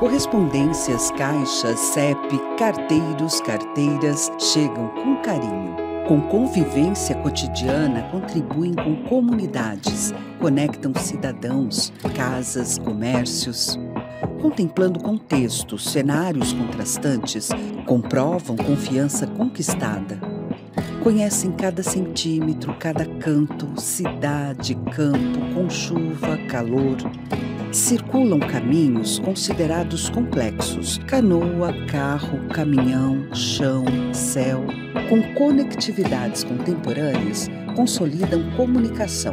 Correspondências, caixas, CEP, carteiros, carteiras chegam com carinho. Com convivência cotidiana, contribuem com comunidades, conectam cidadãos, casas, comércios. Contemplando contextos, cenários contrastantes, comprovam confiança conquistada. Conhecem cada centímetro, cada canto, cidade, campo, com chuva, calor circulam caminhos considerados complexos: canoa, carro, caminhão, chão, céu. Com conectividades contemporâneas, consolidam comunicação,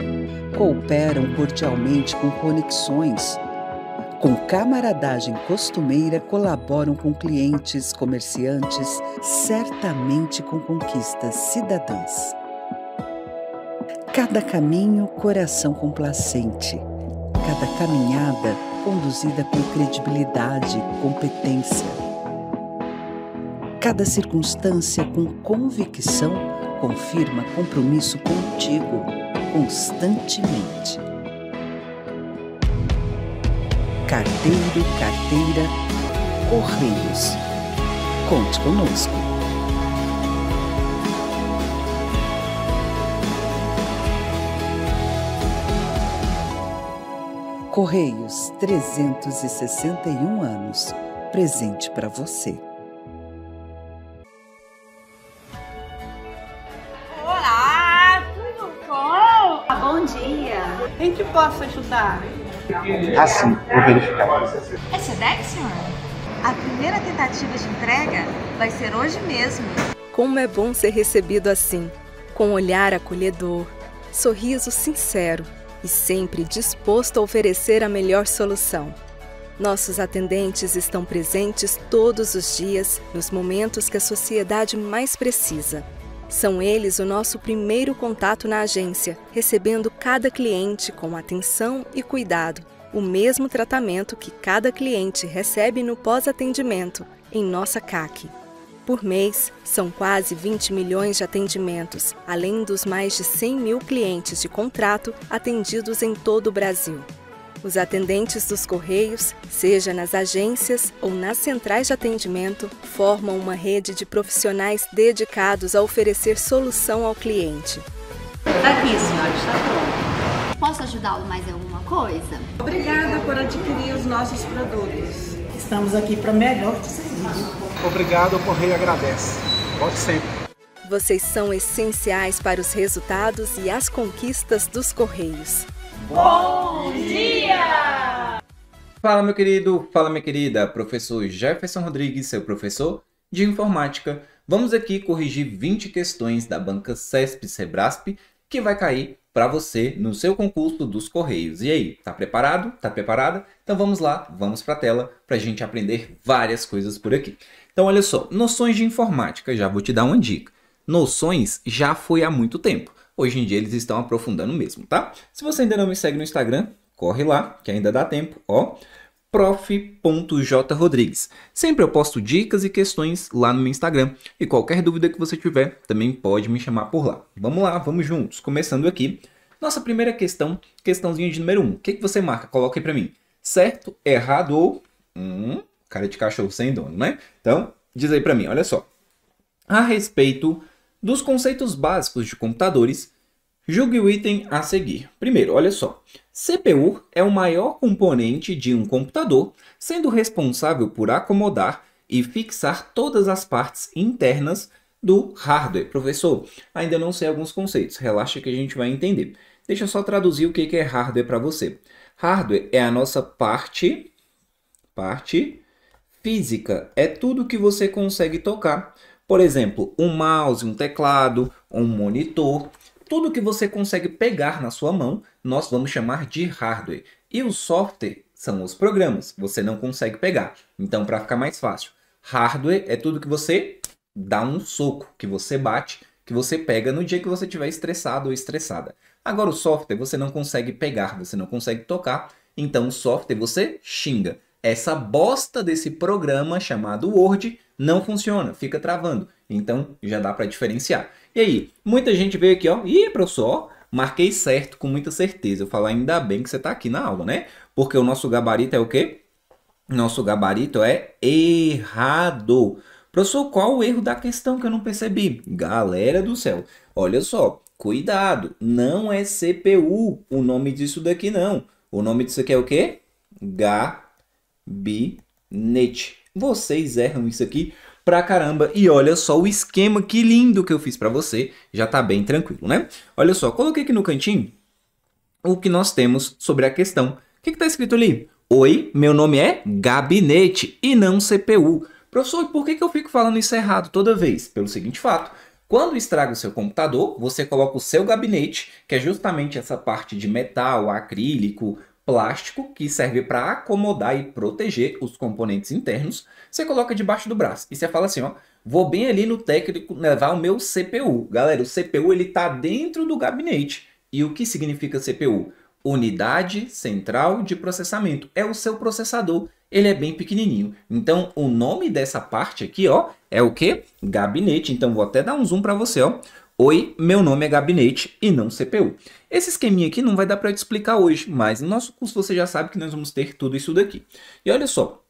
cooperam cordialmente com conexões, com camaradagem costumeira, colaboram com clientes, comerciantes, certamente com conquistas cidadãs. Cada caminho, coração complacente cada caminhada conduzida com credibilidade e competência. Cada circunstância com convicção confirma compromisso contigo constantemente. Carteiro, carteira, Correios. Conte conosco. Correios 361 anos. Presente para você. Olá, tudo bom? Ah, bom dia. Quem que posso ajudar? Ah, sim, vou verificar. É SEDEX, senhora? A primeira tentativa de entrega vai ser hoje mesmo. Como é bom ser recebido assim, com um olhar acolhedor, sorriso sincero e sempre disposto a oferecer a melhor solução. Nossos atendentes estão presentes todos os dias nos momentos que a sociedade mais precisa. São eles o nosso primeiro contato na agência, recebendo cada cliente com atenção e cuidado, o mesmo tratamento que cada cliente recebe no pós-atendimento, em nossa CAC. Por mês, são quase 20 milhões de atendimentos, além dos mais de 100 mil clientes de contrato atendidos em todo o Brasil. Os atendentes dos Correios, seja nas agências ou nas centrais de atendimento, formam uma rede de profissionais dedicados a oferecer solução ao cliente. Aqui, senhora, está pronto. Posso ajudá-lo mais em alguma coisa? Obrigada por adquirir os nossos produtos. Estamos aqui para melhor te servir. Obrigado, o Correio agradece. Volte sempre. Vocês são essenciais para os resultados e as conquistas dos Correios. Bom dia! Fala, meu querido, fala, minha querida. Professor Jefferson Rodrigues, seu professor de informática. Vamos aqui corrigir 20 questões da banca CESP-SEBRASP que vai cair para você no seu concurso dos Correios. E aí, tá preparado? Tá preparada? Então vamos lá, vamos para a tela para a gente aprender várias coisas por aqui. Então olha só, noções de informática, já vou te dar uma dica. Noções já foi há muito tempo. Hoje em dia eles estão aprofundando mesmo, tá? Se você ainda não me segue no Instagram, corre lá, que ainda dá tempo, ó prof.jrodrigues. Sempre eu posto dicas e questões lá no meu Instagram e qualquer dúvida que você tiver também pode me chamar por lá. Vamos lá, vamos juntos. Começando aqui, nossa primeira questão, questãozinha de número 1. Um. O que, que você marca? Coloca aí para mim. Certo, errado ou... Hum, cara de cachorro sem dono, né? Então, diz aí para mim, olha só. A respeito dos conceitos básicos de computadores, Julgue o item a seguir. Primeiro, olha só. CPU é o maior componente de um computador, sendo responsável por acomodar e fixar todas as partes internas do hardware. Professor, ainda não sei alguns conceitos, relaxa que a gente vai entender. Deixa eu só traduzir o que é hardware para você. Hardware é a nossa parte, parte física, é tudo que você consegue tocar. Por exemplo, um mouse, um teclado, um monitor. Tudo que você consegue pegar na sua mão, nós vamos chamar de hardware. E o software são os programas, você não consegue pegar. Então, para ficar mais fácil, hardware é tudo que você dá um soco, que você bate, que você pega no dia que você estiver estressado ou estressada. Agora, o software você não consegue pegar, você não consegue tocar, então o software você xinga. Essa bosta desse programa chamado Word não funciona, fica travando. Então já dá para diferenciar. E aí, muita gente veio aqui, ó, e professor, marquei certo com muita certeza. Eu falo, ainda bem que você está aqui na aula, né? Porque o nosso gabarito é o quê? Nosso gabarito é errado. Professor, qual o erro da questão que eu não percebi? Galera do céu, olha só, cuidado, não é CPU o nome disso daqui não. O nome disso aqui é o quê? Gabinete. Vocês erram isso aqui pra caramba. E olha só o esquema que lindo que eu fiz para você. Já tá bem tranquilo, né? Olha só, coloquei aqui no cantinho o que nós temos sobre a questão. O que, que tá escrito ali? Oi, meu nome é Gabinete e não CPU. Professor, por que, que eu fico falando isso errado toda vez? Pelo seguinte fato. Quando estraga o seu computador, você coloca o seu gabinete, que é justamente essa parte de metal, acrílico, plástico que serve para acomodar e proteger os componentes internos, você coloca debaixo do braço. E você fala assim, ó, vou bem ali no técnico levar o meu CPU. Galera, o CPU ele tá dentro do gabinete. E o que significa CPU? Unidade Central de Processamento. É o seu processador. Ele é bem pequenininho. Então, o nome dessa parte aqui, ó, é o que? Gabinete. Então, vou até dar um zoom para você, ó. Oi, meu nome é Gabinete e não CPU. Esse esqueminha aqui não vai dar para te explicar hoje, mas no nosso curso você já sabe que nós vamos ter tudo isso daqui. E olha só,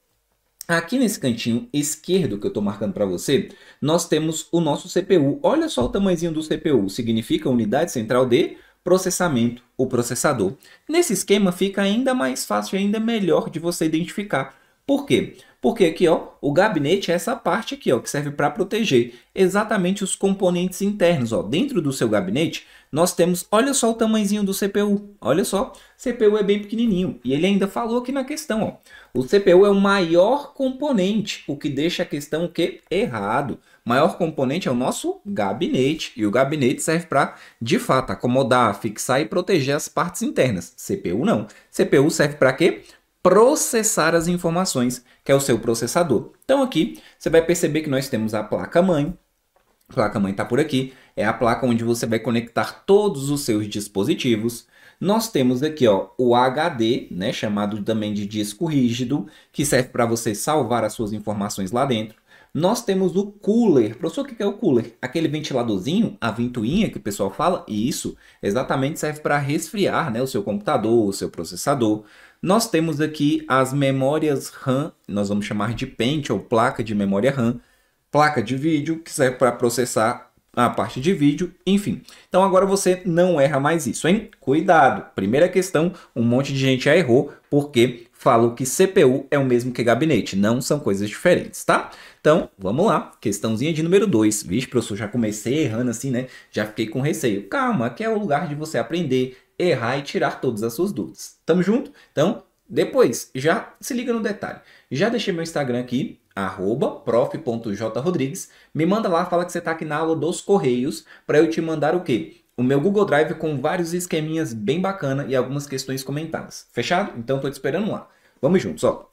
aqui nesse cantinho esquerdo que eu estou marcando para você, nós temos o nosso CPU. Olha só o tamanhozinho do CPU, significa unidade central de processamento, o processador. Nesse esquema fica ainda mais fácil, ainda melhor de você identificar por quê? Porque aqui, ó, o gabinete é essa parte aqui, ó, que serve para proteger exatamente os componentes internos, ó. Dentro do seu gabinete, nós temos, olha só o tamanhozinho do CPU. Olha só, CPU é bem pequenininho. E ele ainda falou aqui na questão, ó. O CPU é o maior componente, o que deixa a questão o quê? Errado. Maior componente é o nosso gabinete. E o gabinete serve para, de fato, acomodar, fixar e proteger as partes internas. CPU não. CPU serve para quê? processar as informações, que é o seu processador. Então aqui você vai perceber que nós temos a placa-mãe, a placa-mãe está por aqui, é a placa onde você vai conectar todos os seus dispositivos. Nós temos aqui ó, o HD, né, chamado também de disco rígido, que serve para você salvar as suas informações lá dentro. Nós temos o cooler. Professor, o que é o cooler? Aquele ventiladorzinho, a ventoinha que o pessoal fala, e isso exatamente serve para resfriar né, o seu computador, o seu processador. Nós temos aqui as memórias RAM, nós vamos chamar de pente ou placa de memória RAM, placa de vídeo, que serve para processar a parte de vídeo, enfim. Então agora você não erra mais isso, hein? Cuidado! Primeira questão, um monte de gente já errou porque falou que CPU é o mesmo que gabinete, não são coisas diferentes, tá? Então, vamos lá, questãozinha de número 2. Vixe, professor, já comecei errando assim, né? Já fiquei com receio. Calma, aqui é o lugar de você aprender, errar e tirar todas as suas dúvidas. Tamo junto? Então, depois, já se liga no detalhe. Já deixei meu Instagram aqui, arroba prof.jrodrigues. Me manda lá, fala que você está aqui na aula dos Correios para eu te mandar o quê? O meu Google Drive com vários esqueminhas bem bacana e algumas questões comentadas. Fechado? Então tô te esperando lá. Vamos juntos, ó.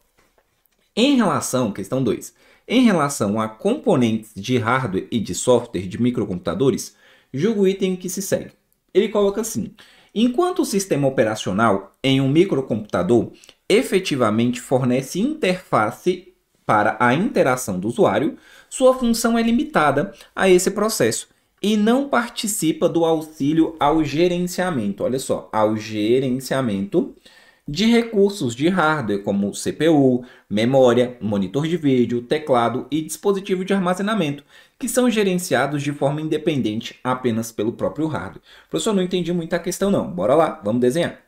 Em relação, questão 2, em relação a componentes de hardware e de software de microcomputadores, julgo o item que se segue. Ele coloca assim: Enquanto o sistema operacional em um microcomputador efetivamente fornece interface para a interação do usuário, sua função é limitada a esse processo e não participa do auxílio ao gerenciamento. Olha só, ao gerenciamento de recursos de hardware como CPU, memória, monitor de vídeo, teclado e dispositivo de armazenamento, que são gerenciados de forma independente apenas pelo próprio hardware. Professor, não entendi muito a questão não. Bora lá, vamos desenhar.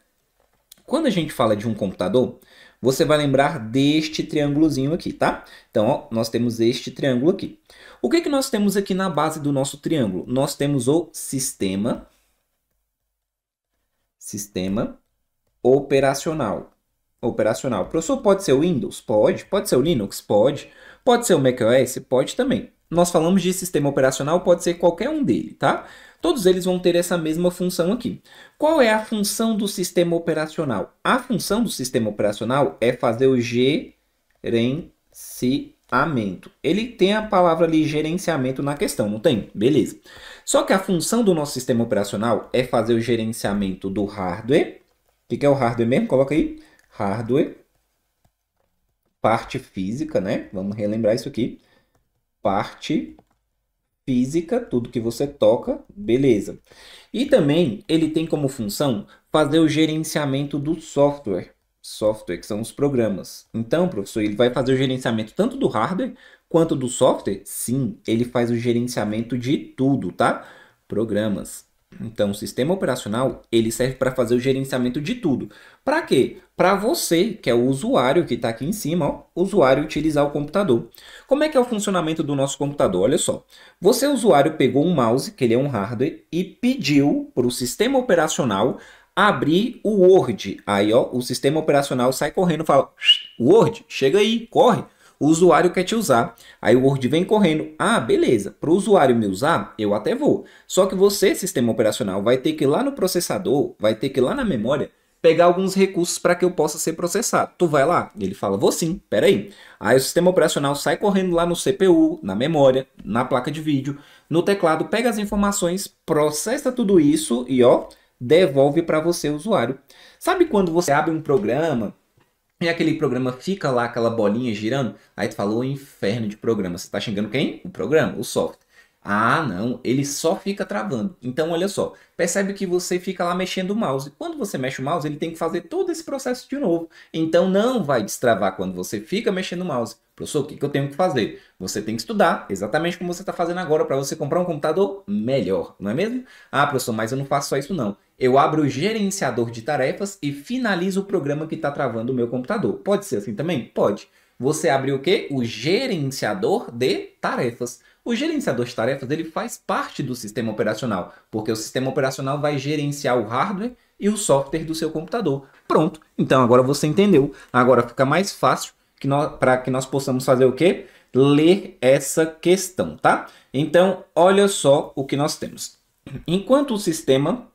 Quando a gente fala de um computador, você vai lembrar deste triângulozinho aqui, tá? Então, ó, nós temos este triângulo aqui. O que, é que nós temos aqui na base do nosso triângulo? Nós temos o sistema, sistema operacional. Operacional. O professor pode ser o Windows? Pode. Pode ser o Linux? Pode. Pode ser o macOS? Pode também. Nós falamos de sistema operacional, pode ser qualquer um dele, tá? Todos eles vão ter essa mesma função aqui. Qual é a função do sistema operacional? A função do sistema operacional é fazer o gerenciamento. Ele tem a palavra ali gerenciamento na questão, não tem? Beleza. Só que a função do nosso sistema operacional é fazer o gerenciamento do hardware que, que é o hardware mesmo? Coloca aí. Hardware, parte física, né? Vamos relembrar isso aqui. Parte física, tudo que você toca, beleza. E também ele tem como função fazer o gerenciamento do software. Software, que são os programas. Então, professor, ele vai fazer o gerenciamento tanto do hardware quanto do software? Sim, ele faz o gerenciamento de tudo, tá? Programas. Então, o sistema operacional ele serve para fazer o gerenciamento de tudo. Para quê? Para você, que é o usuário que está aqui em cima, ó, usuário utilizar o computador. Como é que é o funcionamento do nosso computador? Olha só, você usuário pegou um mouse, que ele é um hardware, e pediu para o sistema operacional abrir o Word. Aí, ó, o sistema operacional sai correndo, fala Word, chega aí, corre. O usuário quer te usar. Aí o Word vem correndo. Ah, beleza. Para o usuário me usar, eu até vou. Só que você, sistema operacional, vai ter que ir lá no processador, vai ter que ir lá na memória, pegar alguns recursos para que eu possa ser processado. Tu vai lá, ele fala, vou sim, peraí. Aí o sistema operacional sai correndo lá no CPU, na memória, na placa de vídeo, no teclado, pega as informações, processa tudo isso e ó, devolve para você, usuário. Sabe quando você abre um programa e aquele programa fica lá, aquela bolinha girando. Aí tu falou inferno de programa. Você está xingando quem? O programa, o software. Ah, não, ele só fica travando. Então, olha só, percebe que você fica lá mexendo o mouse. Quando você mexe o mouse, ele tem que fazer todo esse processo de novo. Então, não vai destravar quando você fica mexendo o mouse. Professor, o que, que eu tenho que fazer? Você tem que estudar exatamente como você está fazendo agora para você comprar um computador melhor, não é mesmo? Ah, professor, mas eu não faço só isso não eu abro o gerenciador de tarefas e finalizo o programa que está travando o meu computador. Pode ser assim também? Pode. Você abre o quê? O gerenciador de tarefas. O gerenciador de tarefas ele faz parte do sistema operacional, porque o sistema operacional vai gerenciar o hardware e o software do seu computador. Pronto. Então agora você entendeu. Agora fica mais fácil para que nós possamos fazer o quê? Ler essa questão, tá? Então, olha só o que nós temos. Enquanto o sistema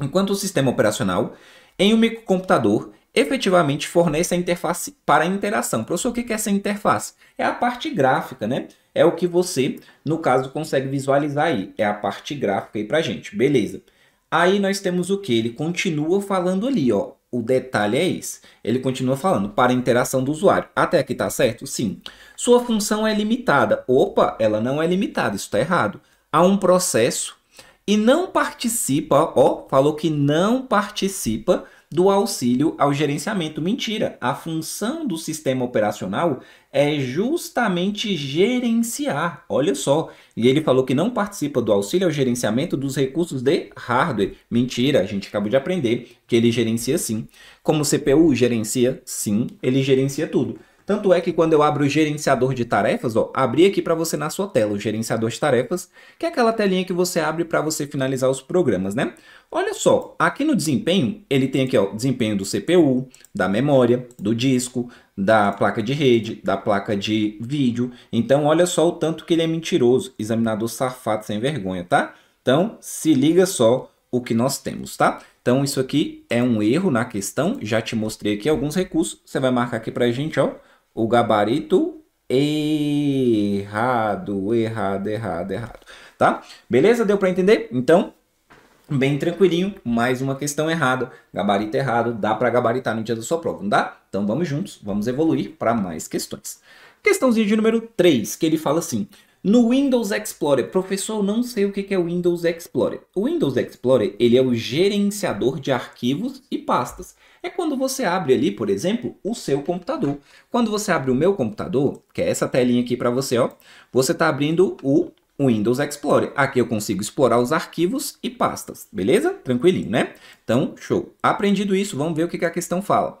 enquanto o sistema operacional em um microcomputador efetivamente fornece a interface para a interação. Professor, o que é essa interface? É a parte gráfica, né? É o que você, no caso, consegue visualizar aí. É a parte gráfica aí para gente, beleza. Aí nós temos o que? Ele continua falando ali, ó. O detalhe é esse. Ele continua falando para a interação do usuário. Até aqui tá certo? Sim. Sua função é limitada. Opa, ela não é limitada, isso está errado. Há um processo e não participa, ó, falou que não participa do auxílio ao gerenciamento. Mentira, a função do sistema operacional é justamente gerenciar. Olha só, e ele falou que não participa do auxílio ao gerenciamento dos recursos de hardware. Mentira, a gente acabou de aprender que ele gerencia sim. Como o CPU gerencia, sim, ele gerencia tudo. Tanto é que quando eu abro o gerenciador de tarefas, ó, abri aqui para você na sua tela o gerenciador de tarefas, que é aquela telinha que você abre para você finalizar os programas, né? Olha só, aqui no desempenho, ele tem aqui ó, desempenho do CPU, da memória, do disco, da placa de rede, da placa de vídeo. Então, olha só o tanto que ele é mentiroso, examinador safado sem vergonha, tá? Então, se liga só o que nós temos, tá? Então, isso aqui é um erro na questão, já te mostrei aqui alguns recursos, você vai marcar aqui para a gente, ó, o gabarito errado, errado, errado, errado. Tá? Beleza? Deu para entender? Então, bem tranquilinho, mais uma questão errada, gabarito errado, dá para gabaritar no dia da sua prova, não dá? Então vamos juntos, vamos evoluir para mais questões. Questãozinha de número 3, que ele fala assim: no Windows Explorer, professor, eu não sei o que é o Windows Explorer. O Windows Explorer ele é o gerenciador de arquivos e pastas. É quando você abre ali, por exemplo, o seu computador. Quando você abre o meu computador, que é essa telinha aqui para você, ó, você está abrindo o Windows Explorer. Aqui eu consigo explorar os arquivos e pastas, beleza? Tranquilinho, né? Então, show. Aprendido isso, vamos ver o que a questão fala.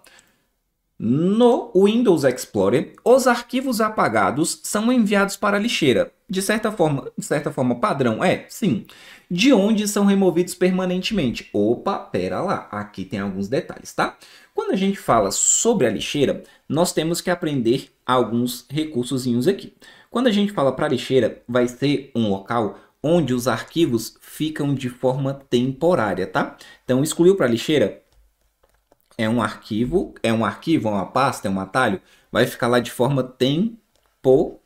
No Windows Explorer, os arquivos apagados são enviados para a lixeira. De certa forma, de certa forma padrão, é, sim. De onde são removidos permanentemente. Opa, pera lá, aqui tem alguns detalhes, tá? Quando a gente fala sobre a lixeira, nós temos que aprender alguns recursos aqui. Quando a gente fala para a lixeira, vai ser um local onde os arquivos ficam de forma temporária, tá? Então, excluiu para a lixeira, é um arquivo, é um arquivo, é uma pasta, é um atalho, vai ficar lá de forma temporária.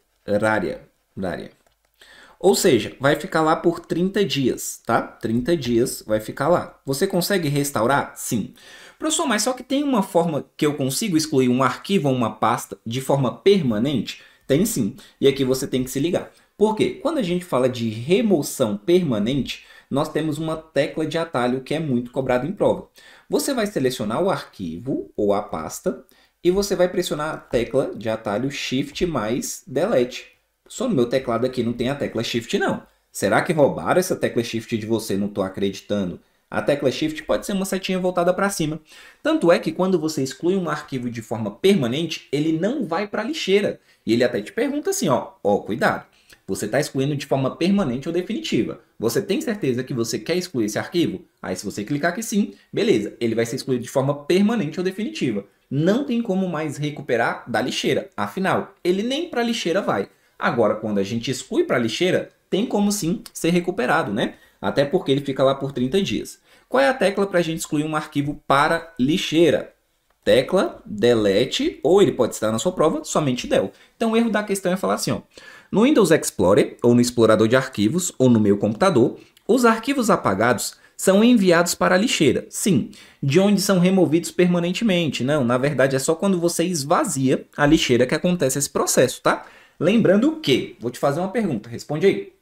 Ou seja, vai ficar lá por 30 dias, tá? 30 dias vai ficar lá. Você consegue restaurar? Sim. Professor, mas só que tem uma forma que eu consigo excluir um arquivo ou uma pasta de forma permanente? Tem sim. E aqui você tem que se ligar. Por quê? Quando a gente fala de remoção permanente, nós temos uma tecla de atalho que é muito cobrada em prova. Você vai selecionar o arquivo ou a pasta e você vai pressionar a tecla de atalho Shift mais Delete. Só no meu teclado aqui não tem a tecla Shift não. Será que roubaram essa tecla Shift de você? Não estou acreditando. A tecla Shift pode ser uma setinha voltada para cima. Tanto é que quando você exclui um arquivo de forma permanente, ele não vai para a lixeira. E ele até te pergunta assim, ó, ó, cuidado. Você está excluindo de forma permanente ou definitiva. Você tem certeza que você quer excluir esse arquivo? Aí, se você clicar que sim, beleza, ele vai ser excluído de forma permanente ou definitiva. Não tem como mais recuperar da lixeira, afinal, ele nem para a lixeira vai. Agora, quando a gente exclui para a lixeira, tem como sim ser recuperado, né? Até porque ele fica lá por 30 dias. Qual é a tecla para a gente excluir um arquivo para lixeira? Tecla, delete, ou ele pode estar na sua prova, somente del. Então, o erro da questão é falar assim, ó. No Windows Explorer, ou no explorador de arquivos, ou no meu computador, os arquivos apagados são enviados para a lixeira, sim, de onde são removidos permanentemente. Não, na verdade é só quando você esvazia a lixeira que acontece esse processo, tá? Lembrando que, vou te fazer uma pergunta, responde aí.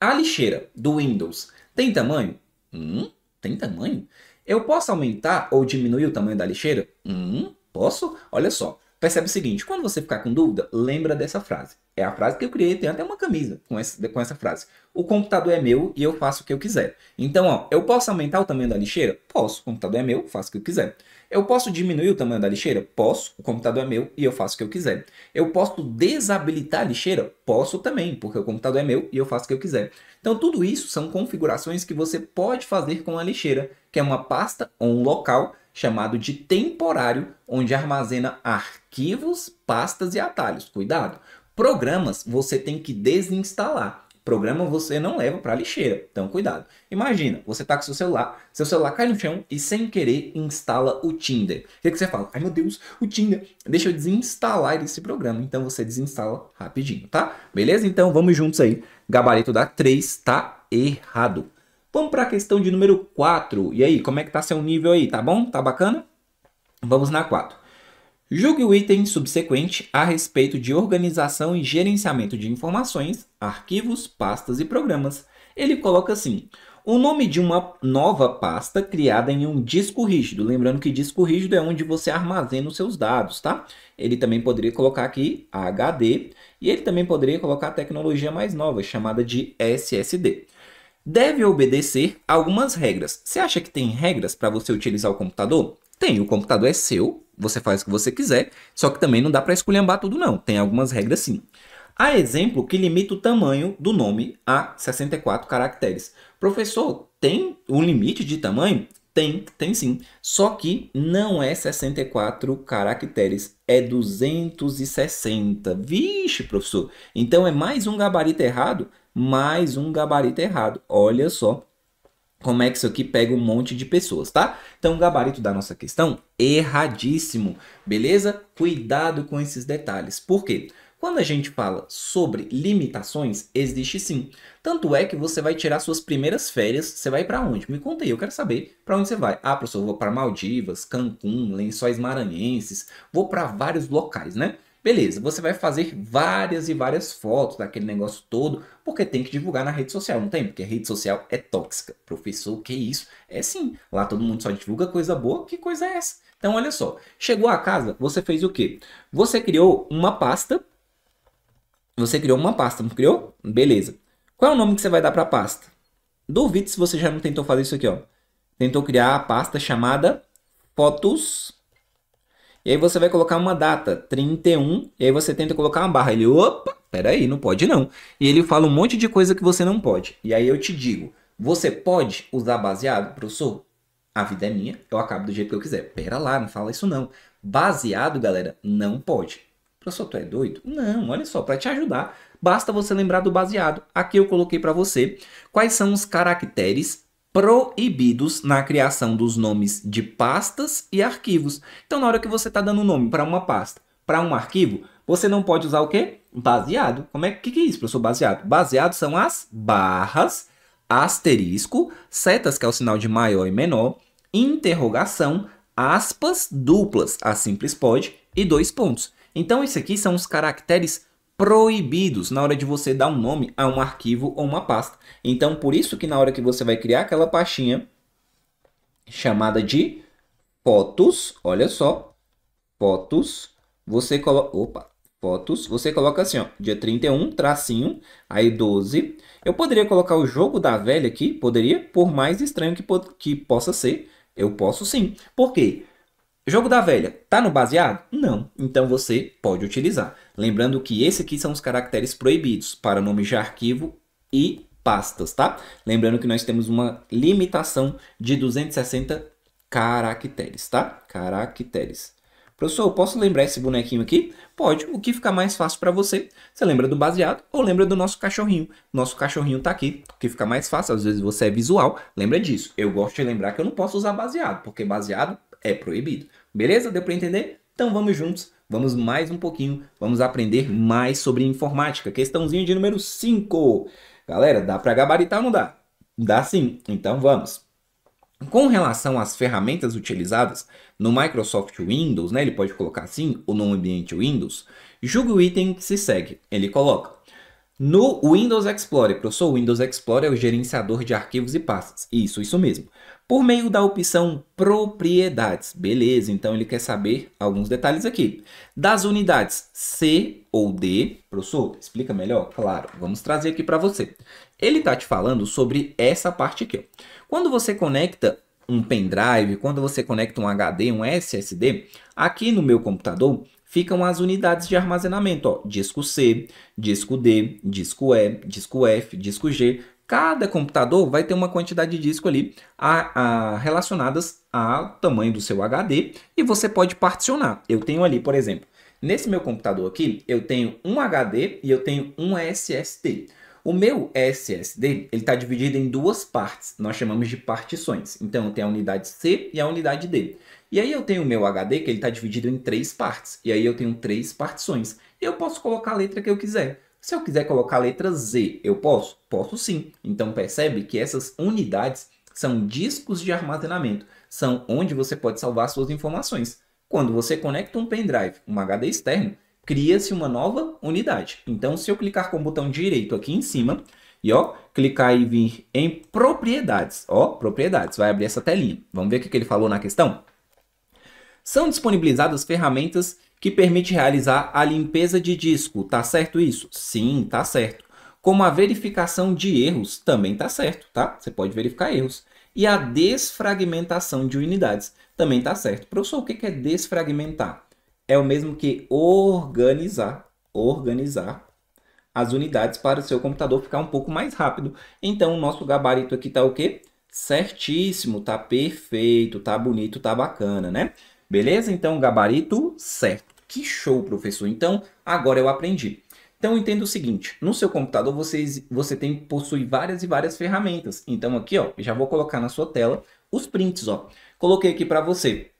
A lixeira do Windows tem tamanho? Hum, tem tamanho? Eu posso aumentar ou diminuir o tamanho da lixeira? Hum, posso? Olha só, percebe o seguinte: quando você ficar com dúvida, lembra dessa frase. É a frase que eu criei, tem até uma camisa com essa, com essa frase. O computador é meu e eu faço o que eu quiser. Então, ó, eu posso aumentar o tamanho da lixeira? Posso. O computador é meu, faço o que eu quiser. Eu posso diminuir o tamanho da lixeira? Posso. O computador é meu e eu faço o que eu quiser. Eu posso desabilitar a lixeira? Posso também, porque o computador é meu e eu faço o que eu quiser. Então, tudo isso são configurações que você pode fazer com a lixeira, que é uma pasta ou um local chamado de temporário, onde armazena arquivos, pastas e atalhos. Cuidado! Programas você tem que desinstalar. Programa você não leva para lixeira, então cuidado. Imagina, você tá com seu celular, seu celular cai no chão e sem querer instala o Tinder. O que, que você fala? Ai meu Deus, o Tinder, deixa eu desinstalar esse programa. Então você desinstala rapidinho, tá? Beleza? Então vamos juntos aí. Gabarito da 3, tá errado. Vamos para a questão de número 4. E aí, como é que está seu nível aí? Tá bom? Tá bacana? Vamos na 4. Julgue o item subsequente a respeito de organização e gerenciamento de informações, arquivos, pastas e programas. Ele coloca assim: o nome de uma nova pasta criada em um disco rígido. Lembrando que disco rígido é onde você armazena os seus dados, tá? Ele também poderia colocar aqui HD e ele também poderia colocar a tecnologia mais nova, chamada de SSD deve obedecer algumas regras. Você acha que tem regras para você utilizar o computador? Tem, o computador é seu, você faz o que você quiser, só que também não dá para esculhambar tudo não, tem algumas regras sim. Há exemplo que limita o tamanho do nome a 64 caracteres. Professor, tem um limite de tamanho? Tem, tem sim. Só que não é 64 caracteres, é 260. Vixe, professor. Então é mais um gabarito errado mais um gabarito errado. Olha só como é que isso aqui pega um monte de pessoas, tá? Então, o gabarito da nossa questão, erradíssimo, beleza? Cuidado com esses detalhes. Por quê? Quando a gente fala sobre limitações, existe sim. Tanto é que você vai tirar suas primeiras férias, você vai para onde? Me conta aí, eu quero saber para onde você vai. Ah, professor, vou para Maldivas, Cancún, Lençóis Maranhenses, vou para vários locais, né? Beleza, você vai fazer várias e várias fotos daquele negócio todo, porque tem que divulgar na rede social, não tem? Porque a rede social é tóxica. Professor, que isso? É sim, lá todo mundo só divulga coisa boa, que coisa é essa? Então, olha só, chegou a casa, você fez o quê? Você criou uma pasta, você criou uma pasta, não criou? Beleza. Qual é o nome que você vai dar para a pasta? Duvido se você já não tentou fazer isso aqui, ó. Tentou criar a pasta chamada fotos e aí você vai colocar uma data, 31, e aí você tenta colocar uma barra. Ele, opa, peraí, não pode não. E ele fala um monte de coisa que você não pode. E aí eu te digo, você pode usar baseado, professor? A vida é minha, eu acabo do jeito que eu quiser. Pera lá, não fala isso não. Baseado, galera, não pode. Professor, tu é doido? Não, olha só, para te ajudar, basta você lembrar do baseado. Aqui eu coloquei para você quais são os caracteres proibidos na criação dos nomes de pastas e arquivos. Então, na hora que você está dando um nome para uma pasta, para um arquivo, você não pode usar o quê? Baseado. Como é que, que é isso, professor? Baseado. Baseado são as barras, asterisco, setas, que é o sinal de maior e menor, interrogação, aspas duplas, a simples pode, e dois pontos. Então, isso aqui são os caracteres proibidos na hora de você dar um nome a um arquivo ou uma pasta. Então, por isso que na hora que você vai criar aquela pastinha chamada de fotos, olha só, fotos, você coloca, opa, fotos, você coloca assim, ó, dia 31, tracinho, aí 12. Eu poderia colocar o jogo da velha aqui, poderia, por mais estranho que, po que possa ser, eu posso sim. Por quê? Jogo da velha, tá no baseado? Não, então você pode utilizar. Lembrando que esse aqui são os caracteres proibidos para nome de arquivo e pastas, tá? Lembrando que nós temos uma limitação de 260 caracteres, tá? Caracteres. Professor, posso lembrar esse bonequinho aqui? Pode, o que fica mais fácil para você? Você lembra do baseado ou lembra do nosso cachorrinho? Nosso cachorrinho tá aqui, o que fica mais fácil, às vezes você é visual, lembra disso. Eu gosto de lembrar que eu não posso usar baseado, porque baseado é proibido. Beleza? Deu para entender? Então vamos juntos, vamos mais um pouquinho, vamos aprender mais sobre informática. Questãozinha de número 5. Galera, dá para gabaritar ou não dá? Dá sim, então vamos. Com relação às ferramentas utilizadas no Microsoft Windows, né, ele pode colocar assim, ou no ambiente Windows, julgue o item que se segue. Ele coloca no Windows Explorer, professor, o Windows Explorer é o gerenciador de arquivos e pastas. Isso, isso mesmo por meio da opção propriedades. Beleza, então ele quer saber alguns detalhes aqui. Das unidades C ou D, professor, explica melhor? Claro, vamos trazer aqui para você. Ele está te falando sobre essa parte aqui. Ó. Quando você conecta um pendrive, quando você conecta um HD, um SSD, aqui no meu computador ficam as unidades de armazenamento, ó, disco C, disco D, disco E, disco F, disco G, Cada computador vai ter uma quantidade de disco ali a, a, relacionadas ao tamanho do seu HD e você pode particionar. Eu tenho ali, por exemplo, nesse meu computador aqui, eu tenho um HD e eu tenho um SSD. O meu SSD está dividido em duas partes, nós chamamos de partições. Então, tem a unidade C e a unidade D. E aí eu tenho o meu HD, que ele está dividido em três partes. E aí eu tenho três partições. E eu posso colocar a letra que eu quiser. Se eu quiser colocar a letra Z, eu posso? Posso sim. Então percebe que essas unidades são discos de armazenamento, são onde você pode salvar suas informações. Quando você conecta um pendrive, um HD externo, cria-se uma nova unidade. Então, se eu clicar com o botão direito aqui em cima e ó, clicar e vir em propriedades, ó, propriedades, vai abrir essa telinha. Vamos ver o que ele falou na questão? São disponibilizadas ferramentas que permite realizar a limpeza de disco. Tá certo isso? Sim, tá certo. Como a verificação de erros também tá certo, tá? Você pode verificar erros. E a desfragmentação de unidades também tá certo. Professor, o que é desfragmentar? É o mesmo que organizar, organizar as unidades para o seu computador ficar um pouco mais rápido. Então, o nosso gabarito aqui tá o quê? Certíssimo, tá perfeito, tá bonito, tá bacana, né? Beleza? Então, gabarito certo. Que show, professor. Então, agora eu aprendi. Então, entenda o seguinte. No seu computador, você você tem possui várias e várias ferramentas. Então, aqui, ó, já vou colocar na sua tela os prints, ó. Coloquei aqui para você.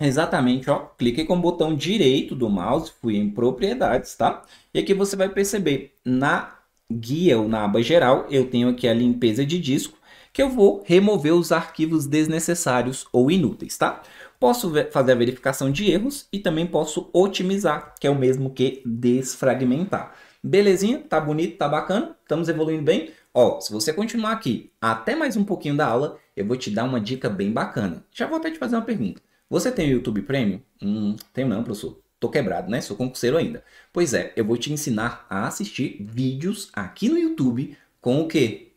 Exatamente, ó. Cliquei com o botão direito do mouse, fui em propriedades, tá? E aqui você vai perceber, na guia ou na aba geral, eu tenho aqui a limpeza de disco que eu vou remover os arquivos desnecessários ou inúteis, tá? Posso fazer a verificação de erros e também posso otimizar, que é o mesmo que desfragmentar. Belezinha? Tá bonito? Tá bacana? Estamos evoluindo bem? Ó, se você continuar aqui até mais um pouquinho da aula, eu vou te dar uma dica bem bacana. Já vou até te fazer uma pergunta. Você tem o YouTube Premium? Hum, tenho não, professor. Tô quebrado, né? Sou concurseiro ainda. Pois é, eu vou te ensinar a assistir vídeos aqui no YouTube com o quê?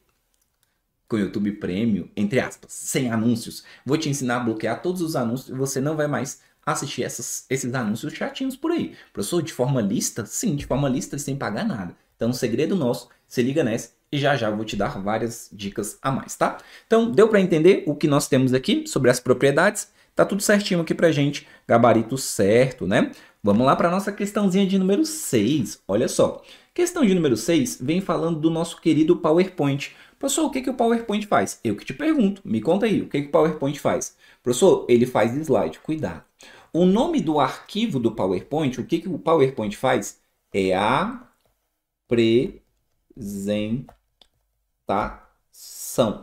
com o YouTube Premium, entre aspas, sem anúncios. Vou te ensinar a bloquear todos os anúncios e você não vai mais assistir essas, esses anúncios chatinhos por aí. Professor, de forma lista? Sim, de forma lista e sem pagar nada. Então, segredo nosso, se liga nessa e já já vou te dar várias dicas a mais, tá? Então, deu para entender o que nós temos aqui sobre as propriedades? Tá tudo certinho aqui pra gente, gabarito certo, né? Vamos lá para nossa questãozinha de número 6. Olha só. Questão de número 6 vem falando do nosso querido PowerPoint. Professor, o que, que o PowerPoint faz? Eu que te pergunto, me conta aí, o que, que o PowerPoint faz? Professor, ele faz slide, cuidado. O nome do arquivo do PowerPoint, o que, que o PowerPoint faz? É a apresentação,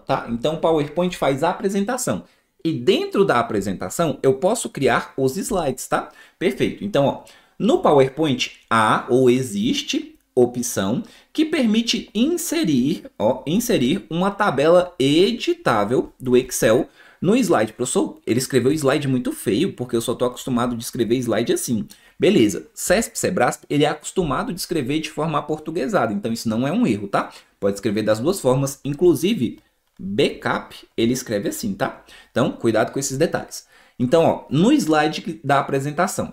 tá? Então, o PowerPoint faz a apresentação. E dentro da apresentação, eu posso criar os slides, tá? Perfeito. Então, ó, no PowerPoint há ou existe opção que permite inserir, ó, inserir uma tabela editável do Excel no slide. Professor, ele escreveu slide muito feio, porque eu só estou acostumado de escrever slide assim. Beleza, CESP, SEBRASP, ele é acostumado de escrever de forma portuguesada. então isso não é um erro, tá? Pode escrever das duas formas, inclusive backup, ele escreve assim, tá? Então, cuidado com esses detalhes. Então, ó, no slide da apresentação,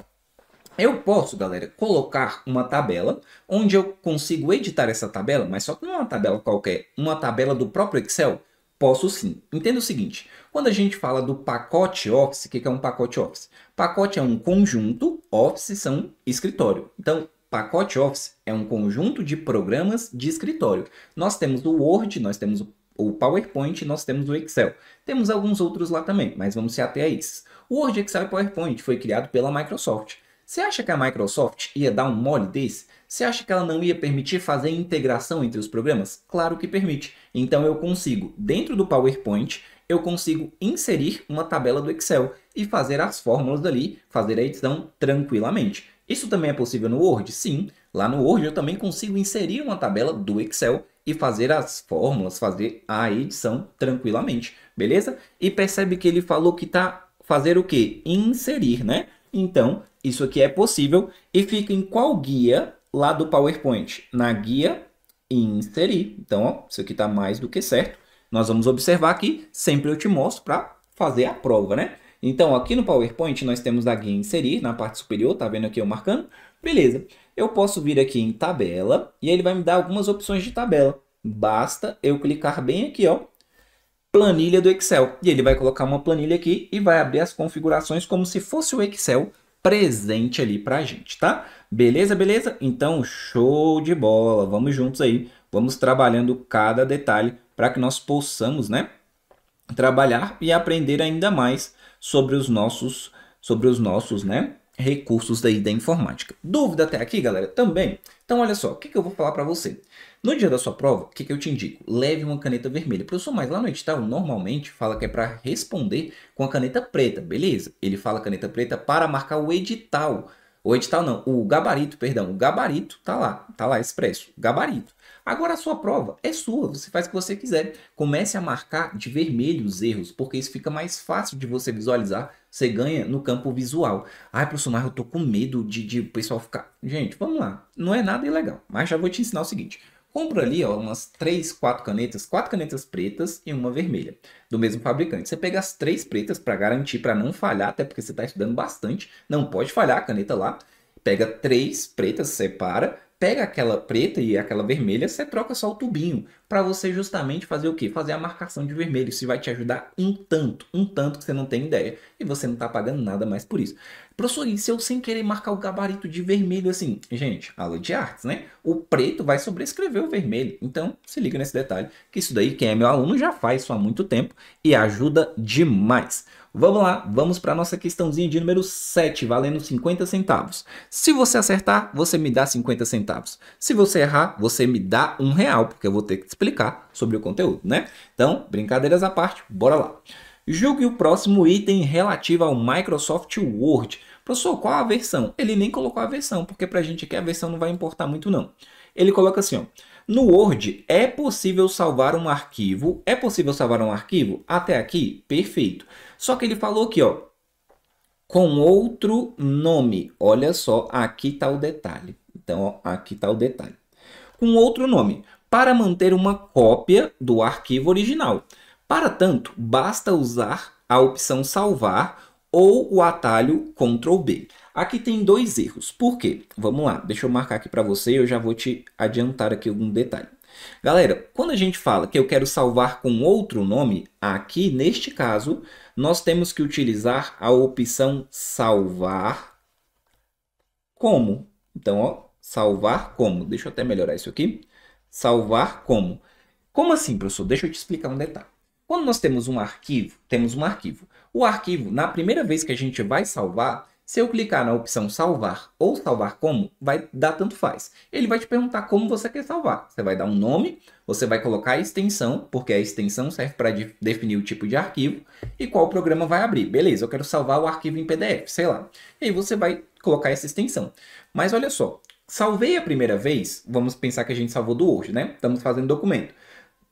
eu posso, galera, colocar uma tabela onde eu consigo editar essa tabela, mas só que não é uma tabela qualquer, uma tabela do próprio Excel. Posso sim. Entenda o seguinte, quando a gente fala do pacote Office, o que é um pacote Office? Pacote é um conjunto, Office são escritório. Então, pacote Office é um conjunto de programas de escritório. Nós temos o Word, nós temos o PowerPoint nós temos o Excel. Temos alguns outros lá também, mas vamos se ater a esses. O Word, Excel e PowerPoint foi criado pela Microsoft. Você acha que a Microsoft ia dar um mole desse? Você acha que ela não ia permitir fazer integração entre os programas? Claro que permite. Então eu consigo, dentro do PowerPoint, eu consigo inserir uma tabela do Excel e fazer as fórmulas dali, fazer a edição tranquilamente. Isso também é possível no Word? Sim. Lá no Word eu também consigo inserir uma tabela do Excel e fazer as fórmulas, fazer a edição tranquilamente, beleza? E percebe que ele falou que está fazer o quê? Inserir, né? Então, isso aqui é possível e fica em qual guia lá do PowerPoint? Na guia inserir. Então, ó, isso aqui está mais do que certo. Nós vamos observar que sempre eu te mostro para fazer a prova, né? Então, aqui no PowerPoint, nós temos a guia inserir na parte superior, tá vendo aqui eu marcando? Beleza, eu posso vir aqui em tabela e ele vai me dar algumas opções de tabela. Basta eu clicar bem aqui, ó, planilha do Excel. E ele vai colocar uma planilha aqui e vai abrir as configurações como se fosse o Excel presente ali para a gente, tá? Beleza, beleza? Então, show de bola. Vamos juntos aí. Vamos trabalhando cada detalhe para que nós possamos, né, trabalhar e aprender ainda mais sobre os nossos sobre os nossos, né, recursos daí da informática. Dúvida até aqui, galera? Também. Então, olha só, o que, que eu vou falar para você? No dia da sua prova, o que, que eu te indico? Leve uma caneta vermelha. O professor, mas lá no edital normalmente fala que é para responder com a caneta preta, beleza? Ele fala caneta preta para marcar o edital. O edital não, o gabarito, perdão, o gabarito tá lá, tá lá expresso, gabarito. Agora a sua prova é sua, você faz o que você quiser. Comece a marcar de vermelho os erros, porque isso fica mais fácil de você visualizar. Você ganha no campo visual. Ai, professor, mas eu tô com medo de, de o pessoal ficar. Gente, vamos lá. Não é nada ilegal, mas já vou te ensinar o seguinte. Compra ali ó, umas 3, 4 canetas, 4 canetas pretas e uma vermelha, do mesmo fabricante. Você pega as três pretas para garantir, para não falhar, até porque você está estudando bastante, não pode falhar a caneta lá. Pega três pretas, separa, pega aquela preta e aquela vermelha, você troca só o tubinho para você justamente fazer o quê? Fazer a marcação de vermelho. Isso vai te ajudar um tanto, um tanto que você não tem ideia. E você não está pagando nada mais por isso. Professor, e se eu sem querer marcar o gabarito de vermelho assim? Gente, aula de artes, né? O preto vai sobrescrever o vermelho. Então, se liga nesse detalhe, que isso daí quem é meu aluno já faz isso há muito tempo e ajuda demais. Vamos lá, vamos para a nossa questãozinha de número 7, valendo 50 centavos. Se você acertar, você me dá 50 centavos. Se você errar, você me dá um real, porque eu vou ter que explicar sobre o conteúdo, né? Então, brincadeiras à parte, bora lá. Julgue o próximo item relativo ao Microsoft Word. Professor, qual a versão? Ele nem colocou a versão, porque para a gente aqui a versão não vai importar muito não. Ele coloca assim, ó. No Word, é possível salvar um arquivo? É possível salvar um arquivo? Até aqui, perfeito. Só que ele falou aqui, ó, com outro nome. Olha só, aqui está o detalhe. Então, ó, aqui está o detalhe. Com outro nome para manter uma cópia do arquivo original. Para tanto, basta usar a opção salvar ou o atalho Ctrl B. Aqui tem dois erros. Por quê? Vamos lá, deixa eu marcar aqui para você e eu já vou te adiantar aqui algum detalhe. Galera, quando a gente fala que eu quero salvar com outro nome, aqui neste caso, nós temos que utilizar a opção salvar como. Então, ó, salvar como. Deixa eu até melhorar isso aqui. Salvar como? Como assim, professor? Deixa eu te explicar um detalhe. Quando nós temos um arquivo, temos um arquivo. O arquivo, na primeira vez que a gente vai salvar, se eu clicar na opção salvar ou salvar como, vai dar tanto faz. Ele vai te perguntar como você quer salvar. Você vai dar um nome, você vai colocar a extensão, porque a extensão serve para de definir o tipo de arquivo e qual programa vai abrir. Beleza, eu quero salvar o arquivo em PDF, sei lá. E aí você vai colocar essa extensão. Mas olha só, Salvei a primeira vez, vamos pensar que a gente salvou do hoje, né? Estamos fazendo documento.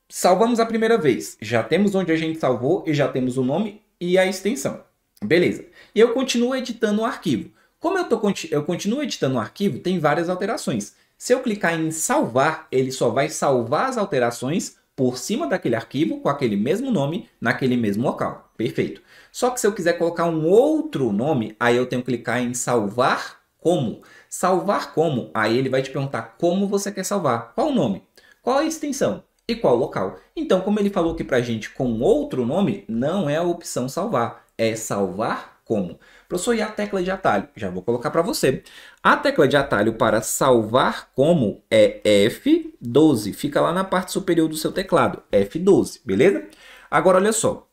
Salvamos a primeira vez, já temos onde a gente salvou e já temos o nome e a extensão. Beleza. E eu continuo editando o arquivo. Como eu, tô, eu continuo editando o arquivo, tem várias alterações. Se eu clicar em salvar, ele só vai salvar as alterações por cima daquele arquivo com aquele mesmo nome naquele mesmo local. Perfeito. Só que se eu quiser colocar um outro nome, aí eu tenho que clicar em salvar como. Salvar como? Aí ele vai te perguntar como você quer salvar, qual o nome, qual a extensão e qual o local. Então, como ele falou aqui para a gente com outro nome, não é a opção salvar, é salvar como. Professor, e a tecla de atalho? Já vou colocar para você. A tecla de atalho para salvar como é F12. Fica lá na parte superior do seu teclado, F12, beleza? Agora, olha só.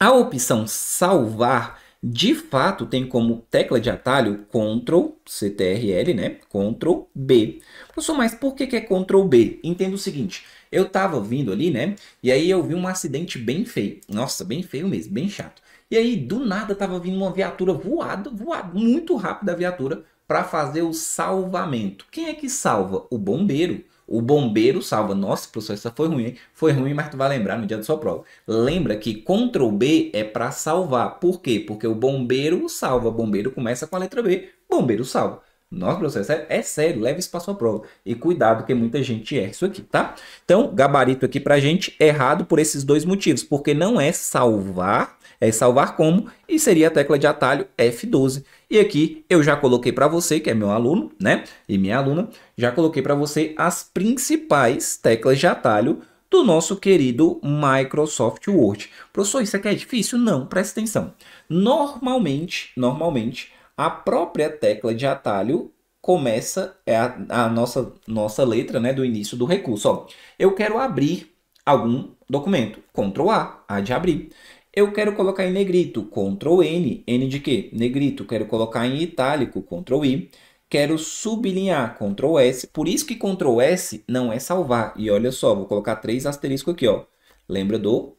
A opção salvar de fato tem como tecla de atalho Ctrl, CTRL, né? Ctrl B. Professor, mas por que, que é Ctrl B? Entenda o seguinte, eu tava vindo ali, né? E aí eu vi um acidente bem feio. Nossa, bem feio mesmo, bem chato. E aí, do nada, tava vindo uma viatura voada, voada, muito rápida a viatura, para fazer o salvamento. Quem é que salva? O bombeiro. O bombeiro salva. Nossa, professor, essa foi ruim. Foi ruim, mas tu vai lembrar no dia da sua prova. Lembra que Ctrl B é para salvar. Por quê? Porque o bombeiro salva. bombeiro começa com a letra B. Bombeiro salva. Nossa, professor, é, é sério, leve isso para sua prova. E cuidado, que muita gente erra isso aqui, tá? Então, gabarito aqui para gente errado por esses dois motivos. Porque não é salvar é salvar como, e seria a tecla de atalho F12. E aqui eu já coloquei para você, que é meu aluno, né? E minha aluna, já coloquei para você as principais teclas de atalho do nosso querido Microsoft Word. Professor, isso aqui é difícil? Não, presta atenção. Normalmente, normalmente, a própria tecla de atalho começa é a, a, nossa, nossa letra né, do início do recurso. Ó, eu quero abrir algum documento. Ctrl A, A de abrir. Eu quero colocar em negrito, Ctrl N, N de quê? Negrito. Quero colocar em itálico, Ctrl I. Quero sublinhar, Ctrl S. Por isso que Ctrl S não é salvar. E olha só, vou colocar três asteriscos aqui, ó. Lembra do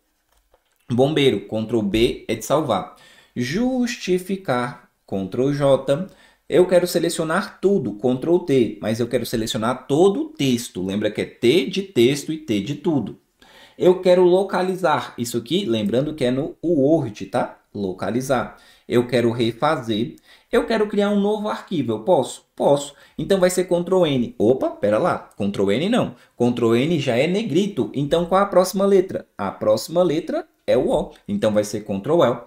bombeiro, Ctrl B é de salvar. Justificar, Ctrl J. Eu quero selecionar tudo, Ctrl T, mas eu quero selecionar todo o texto. Lembra que é T de texto e T de tudo. Eu quero localizar. Isso aqui, lembrando que é no Word, tá? Localizar. Eu quero refazer. Eu quero criar um novo arquivo. Eu posso? Posso. Então vai ser Ctrl N. Opa, pera lá. Ctrl N não. Ctrl N já é negrito. Então qual a próxima letra? A próxima letra é o O. Então vai ser Ctrl L.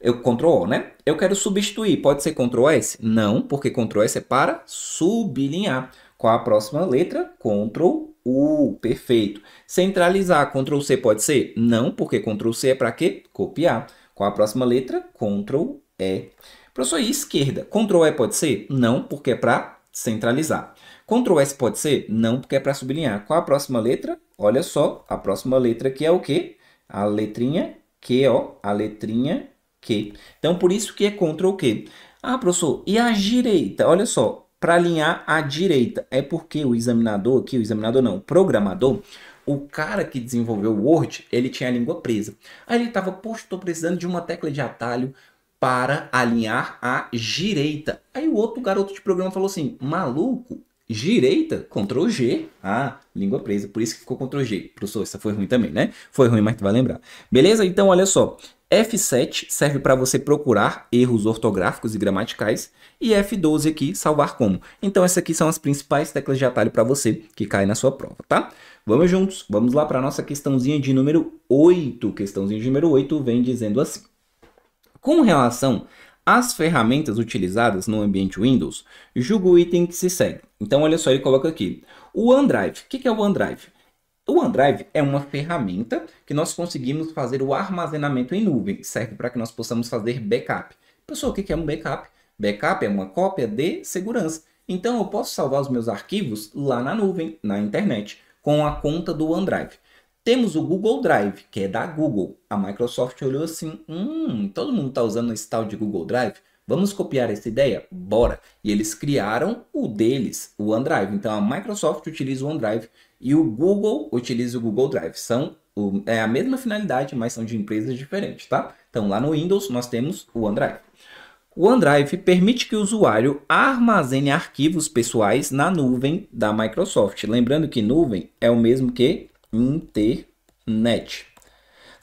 Eu, Ctrl O, né? Eu quero substituir. Pode ser Ctrl S? Não, porque Ctrl S é para sublinhar. Qual a próxima letra? Ctrl U, perfeito. Centralizar, Ctrl C pode ser? Não, porque Ctrl C é para quê? Copiar. Qual a próxima letra? Ctrl E. Professor, e esquerda? Ctrl E pode ser? Não, porque é para centralizar. Ctrl S pode ser? Não, porque é para sublinhar. Qual a próxima letra? Olha só, a próxima letra aqui é o quê? A letrinha Q, ó, a letrinha Q. Então, por isso que é Ctrl Q. Ah, professor, e a direita? Olha só, para alinhar à direita. É porque o examinador aqui, o examinador não, o programador, o cara que desenvolveu o Word, ele tinha a língua presa. Aí ele estava, poxa, estou precisando de uma tecla de atalho para alinhar à direita. Aí o outro garoto de programa falou assim, maluco, direita, Ctrl G. Ah, língua presa, por isso que ficou Ctrl G. Professor, essa foi ruim também, né? Foi ruim, mas tu vai lembrar. Beleza? Então, olha só. F7 serve para você procurar erros ortográficos e gramaticais. E F12 aqui, salvar como. Então, essas aqui são as principais teclas de atalho para você que cai na sua prova, tá? Vamos juntos, vamos lá para a nossa questãozinha de número 8. Questãozinha de número 8 vem dizendo assim. Com relação às ferramentas utilizadas no ambiente Windows, julga o item que se segue. Então, olha só, ele coloca aqui. O OneDrive. O que é o OneDrive? O OneDrive é uma ferramenta que nós conseguimos fazer o armazenamento em nuvem, serve para que nós possamos fazer backup. Pessoal, o que é um backup? Backup é uma cópia de segurança. Então eu posso salvar os meus arquivos lá na nuvem, na internet, com a conta do OneDrive. Temos o Google Drive, que é da Google. A Microsoft olhou assim: hum, todo mundo está usando esse tal de Google Drive? Vamos copiar essa ideia? Bora! E eles criaram o deles, o OneDrive. Então a Microsoft utiliza o OneDrive e o Google utiliza o Google Drive. São o, é a mesma finalidade, mas são de empresas diferentes, tá? Então lá no Windows nós temos o OneDrive. O OneDrive permite que o usuário armazene arquivos pessoais na nuvem da Microsoft. Lembrando que nuvem é o mesmo que internet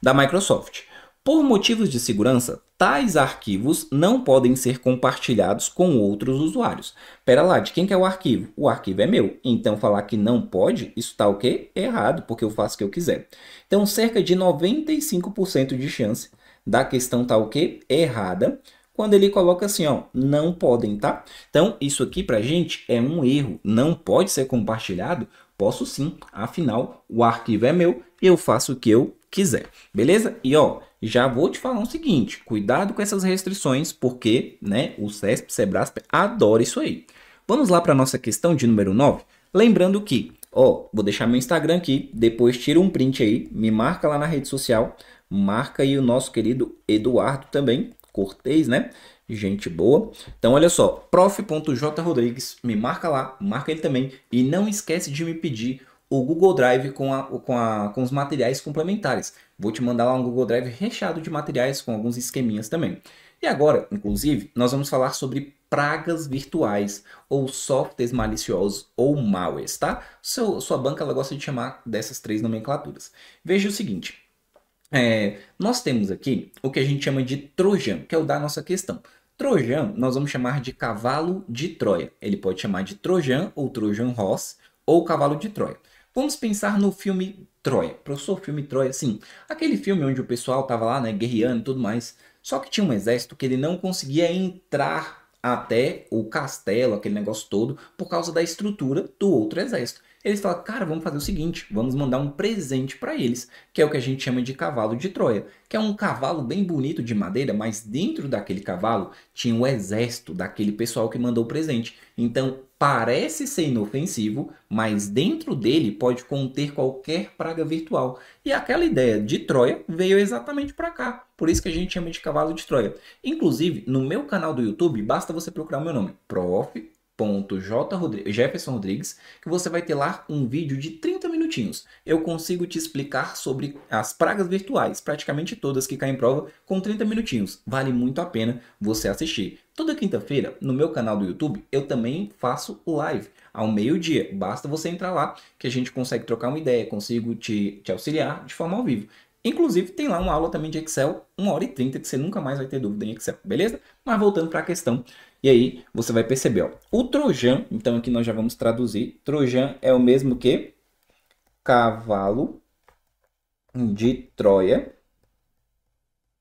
da Microsoft. Por motivos de segurança, tais arquivos não podem ser compartilhados com outros usuários. Pera lá, de quem que é o arquivo? O arquivo é meu. Então, falar que não pode, isso está o quê? Errado, porque eu faço o que eu quiser. Então, cerca de 95% de chance da questão tá o quê? Errada. Quando ele coloca assim, ó, não podem, tá? Então, isso aqui a gente é um erro. Não pode ser compartilhado? Posso sim. Afinal, o arquivo é meu e eu faço o que eu quiser. Beleza? E ó, já vou te falar o seguinte: cuidado com essas restrições, porque né, o CESP, Sebrasp adora isso aí. Vamos lá para a nossa questão de número 9. Lembrando que, ó, vou deixar meu Instagram aqui, depois tira um print aí, me marca lá na rede social, marca aí o nosso querido Eduardo também, cortês né? gente boa. Então, olha só, prof.jrodrigues, me marca lá, marca ele também e não esquece de me pedir o Google Drive com, a, com, a, com os materiais complementares. Vou te mandar lá um Google Drive recheado de materiais com alguns esqueminhas também. E agora, inclusive, nós vamos falar sobre pragas virtuais ou softwares maliciosos ou malwares, tá? Seu, sua banca ela gosta de chamar dessas três nomenclaturas. Veja o seguinte. É, nós temos aqui o que a gente chama de trojan, que é o da nossa questão. Trojan nós vamos chamar de cavalo de Troia. Ele pode chamar de trojan ou trojan horse ou cavalo de Troia. Vamos pensar no filme Troia. Professor, filme Troia, sim. Aquele filme onde o pessoal estava lá, né, guerreando e tudo mais. Só que tinha um exército que ele não conseguia entrar até o castelo, aquele negócio todo, por causa da estrutura do outro exército eles falam, cara, vamos fazer o seguinte, vamos mandar um presente para eles, que é o que a gente chama de cavalo de Troia, que é um cavalo bem bonito de madeira, mas dentro daquele cavalo tinha o exército daquele pessoal que mandou o presente. Então, parece ser inofensivo, mas dentro dele pode conter qualquer praga virtual. E aquela ideia de Troia veio exatamente para cá. Por isso que a gente chama de cavalo de Troia. Inclusive, no meu canal do YouTube, basta você procurar o meu nome, Prof. Jefferson Rodrigues, que você vai ter lá um vídeo de 30 minutinhos. Eu consigo te explicar sobre as pragas virtuais, praticamente todas que caem em prova, com 30 minutinhos. Vale muito a pena você assistir. Toda quinta-feira, no meu canal do YouTube, eu também faço live ao meio-dia. Basta você entrar lá que a gente consegue trocar uma ideia, consigo te, te auxiliar de forma ao vivo. Inclusive, tem lá uma aula também de Excel, 1 hora e 30, que você nunca mais vai ter dúvida em Excel, beleza? Mas voltando para a questão e aí você vai perceber, ó, o trojan, então aqui nós já vamos traduzir. Trojan é o mesmo que cavalo de Troia.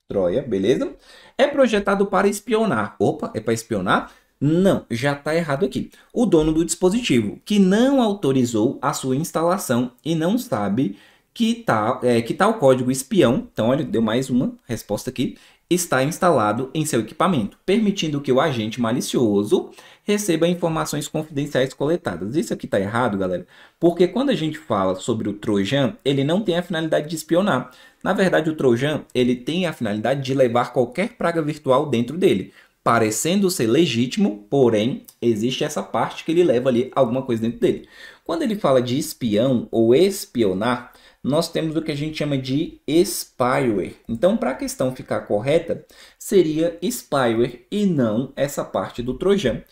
Troia, beleza? É projetado para espionar. Opa, é para espionar? Não, já está errado aqui. O dono do dispositivo, que não autorizou a sua instalação e não sabe que tal, é, que tal código espião, então olha, deu mais uma resposta aqui, está instalado em seu equipamento, permitindo que o agente malicioso receba informações confidenciais coletadas. Isso aqui está errado, galera, porque quando a gente fala sobre o Trojan, ele não tem a finalidade de espionar. Na verdade, o Trojan ele tem a finalidade de levar qualquer praga virtual dentro dele, parecendo ser legítimo, porém existe essa parte que ele leva ali alguma coisa dentro dele. Quando ele fala de espião ou espionar, nós temos o que a gente chama de spyware. Então, para a questão ficar correta, seria spyware e não essa parte do Trojan.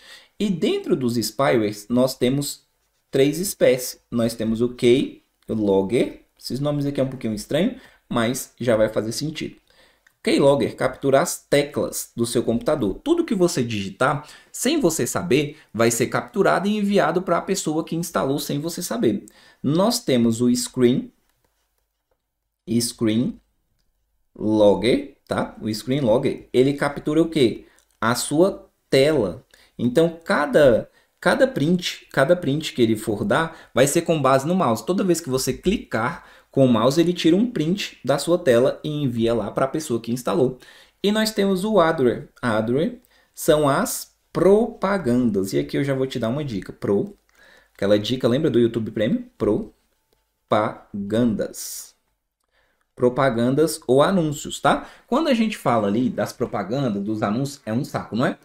E dentro dos spywares, nós temos três espécies. Nós temos o Key, o Logger, esses nomes aqui é um pouquinho estranho, mas já vai fazer sentido. Keylogger captura as teclas do seu computador. Tudo que você digitar, sem você saber, vai ser capturado e enviado para a pessoa que instalou sem você saber. Nós temos o Screen, screen logger, tá? O screen logger, ele captura o que? A sua tela. Então, cada cada print, cada print que ele for dar vai ser com base no mouse. Toda vez que você clicar com o mouse, ele tira um print da sua tela e envia lá para a pessoa que instalou. E nós temos o adware. Adware são as propagandas. E aqui eu já vou te dar uma dica. Pro. Aquela dica, lembra do YouTube Premium? Propagandas propagandas ou anúncios, tá? Quando a gente fala ali das propagandas, dos anúncios, é um saco, não é?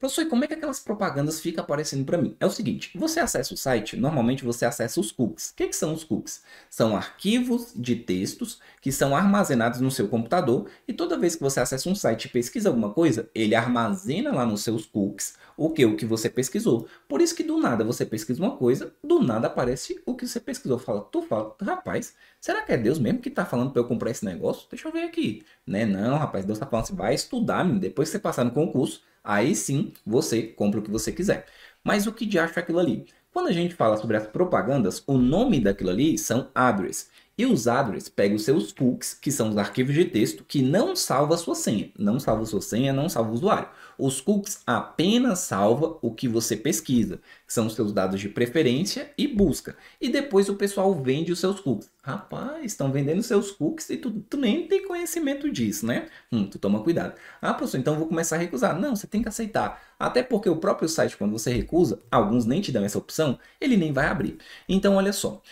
Professor, como é que aquelas propagandas ficam aparecendo para mim? É o seguinte, você acessa o site, normalmente você acessa os cookies. O que, que são os cookies? São arquivos de textos que são armazenados no seu computador e toda vez que você acessa um site e pesquisa alguma coisa, ele armazena lá nos seus cookies o que? O que você pesquisou. Por isso que do nada você pesquisa uma coisa, do nada aparece o que você pesquisou. Fala, tu fala, rapaz, será que é Deus mesmo que está falando para eu comprar esse negócio? Deixa eu ver aqui. Né? Não, rapaz, Deus está falando, você vai estudar, menino. depois que você passar no concurso, Aí sim você compra o que você quiser. Mas o que de acho é aquilo ali? Quando a gente fala sobre as propagandas, o nome daquilo ali são address. E os address pegam os seus cookies, que são os arquivos de texto, que não salva a sua senha. Não salva a sua senha, não salva o usuário. Os cookies apenas salva o que você pesquisa, são os seus dados de preferência e busca. E depois o pessoal vende os seus cookies. Rapaz, estão vendendo seus cookies e tu, tu nem tem conhecimento disso, né? Hum, tu toma cuidado. Ah, professor, então vou começar a recusar. Não, você tem que aceitar. Até porque o próprio site, quando você recusa, alguns nem te dão essa opção, ele nem vai abrir. Então, olha só.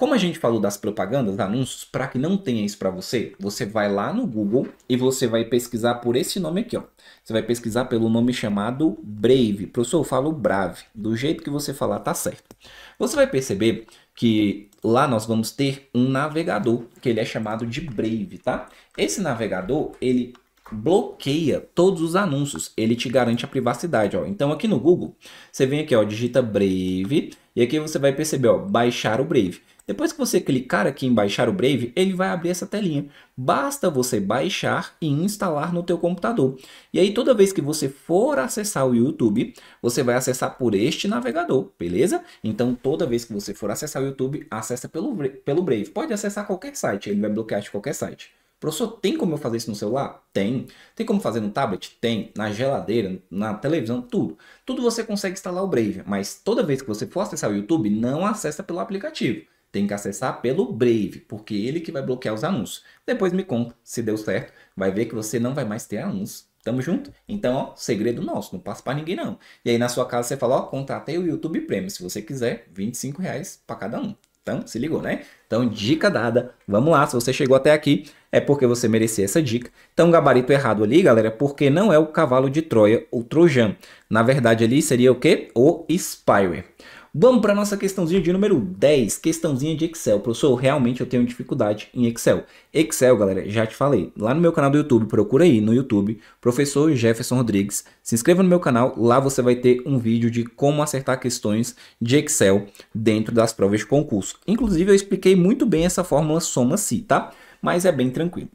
Como a gente falou das propagandas, anúncios, para que não tenha isso para você, você vai lá no Google e você vai pesquisar por esse nome aqui, ó. Você vai pesquisar pelo nome chamado Brave. Professor, eu falo Brave. Do jeito que você falar, tá certo. Você vai perceber que lá nós vamos ter um navegador, que ele é chamado de Brave, tá? Esse navegador, ele bloqueia todos os anúncios, ele te garante a privacidade, ó. Então aqui no Google, você vem aqui, ó, digita Brave, e aqui você vai perceber, ó, baixar o Brave. Depois que você clicar aqui em baixar o Brave, ele vai abrir essa telinha. Basta você baixar e instalar no teu computador. E aí toda vez que você for acessar o YouTube, você vai acessar por este navegador, beleza? Então toda vez que você for acessar o YouTube, acessa pelo, pelo Brave. Pode acessar qualquer site, ele vai bloquear de qualquer site. Professor, tem como eu fazer isso no celular? Tem. Tem como fazer no tablet? Tem. Na geladeira, na televisão, tudo. Tudo você consegue instalar o Brave, mas toda vez que você for acessar o YouTube, não acessa pelo aplicativo. Tem que acessar pelo Brave, porque ele que vai bloquear os anúncios. Depois me conta se deu certo. Vai ver que você não vai mais ter anúncios. Tamo junto? Então, ó, segredo nosso, não passa para ninguém não. E aí na sua casa você fala, ó, contratei o YouTube Premium, se você quiser, 25 reais para cada um. Então, se ligou, né? Então, dica dada. Vamos lá, se você chegou até aqui, é porque você merecia essa dica. Então, gabarito errado ali, galera, porque não é o cavalo de Troia ou Trojan. Na verdade, ali seria o quê? O Spyware. Vamos para nossa questãozinha de número 10, questãozinha de Excel. Professor, realmente eu tenho dificuldade em Excel. Excel, galera, já te falei, lá no meu canal do YouTube, procura aí no YouTube, professor Jefferson Rodrigues. Se inscreva no meu canal, lá você vai ter um vídeo de como acertar questões de Excel dentro das provas de concurso. Inclusive, eu expliquei muito bem essa fórmula soma-se, tá? Mas é bem tranquilo.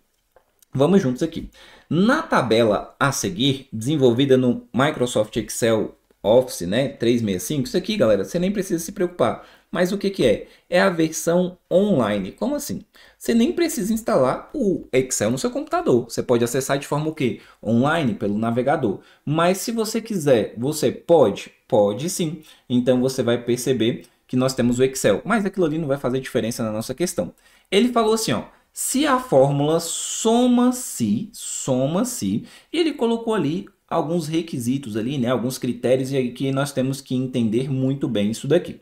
Vamos juntos aqui. Na tabela a seguir, desenvolvida no Microsoft Excel Office, né, 365, isso aqui, galera, você nem precisa se preocupar. Mas o que, que é? É a versão online. Como assim? Você nem precisa instalar o Excel no seu computador. Você pode acessar de forma o quê? Online, pelo navegador. Mas se você quiser, você pode? Pode sim. Então você vai perceber que nós temos o Excel. Mas aquilo ali não vai fazer diferença na nossa questão. Ele falou assim, ó. Se a fórmula soma-se, soma-se, e ele colocou ali alguns requisitos ali, né, alguns critérios que nós temos que entender muito bem isso daqui.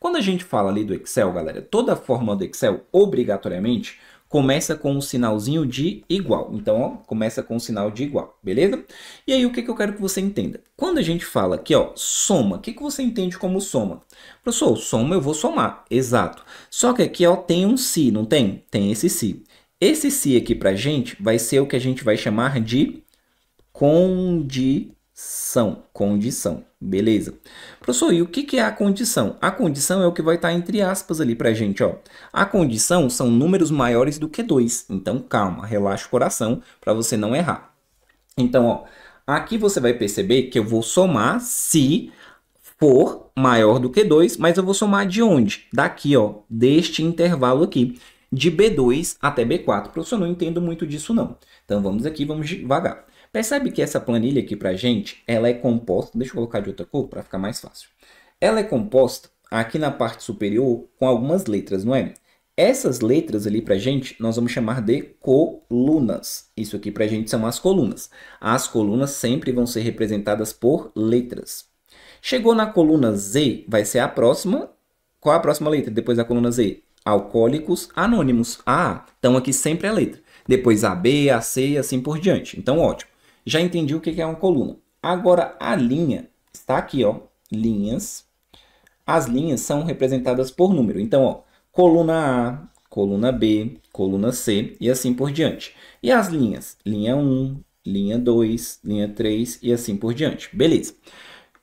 Quando a gente fala ali do Excel, galera, toda fórmula do Excel, obrigatoriamente, começa com o um sinalzinho de igual. Então, ó, começa com o um sinal de igual, beleza? E aí, o que, que eu quero que você entenda? Quando a gente fala aqui, ó, soma, o que, que você entende como soma? Professor, soma eu vou somar, exato. Só que aqui ó, tem um si, não tem? Tem esse si. Esse si aqui para gente vai ser o que a gente vai chamar de condição. Condição, beleza. Professor, e o que é a condição? A condição é o que vai estar tá entre aspas ali para a gente. Ó. A condição são números maiores do que 2. Então, calma, relaxa o coração para você não errar. Então, ó, aqui você vai perceber que eu vou somar se for maior do que 2, mas eu vou somar de onde? Daqui, ó, deste intervalo aqui, de B2 até B4. Professor, não entendo muito disso não. Então, vamos aqui, vamos devagar. Percebe que essa planilha aqui para a gente, ela é composta, deixa eu colocar de outra cor para ficar mais fácil. Ela é composta aqui na parte superior com algumas letras, não é? Essas letras ali para a gente, nós vamos chamar de colunas. Isso aqui para a gente são as colunas. As colunas sempre vão ser representadas por letras. Chegou na coluna Z, vai ser a próxima. Qual a próxima letra depois da coluna Z? Alcoólicos anônimos. A. Ah, então aqui sempre a é letra. Depois A, B, A, C e assim por diante. Então, ótimo já entendi o que é uma coluna. Agora, a linha está aqui, ó, linhas. As linhas são representadas por número. Então, ó, coluna A, coluna B, coluna C e assim por diante. E as linhas? Linha 1, linha 2, linha 3 e assim por diante. Beleza.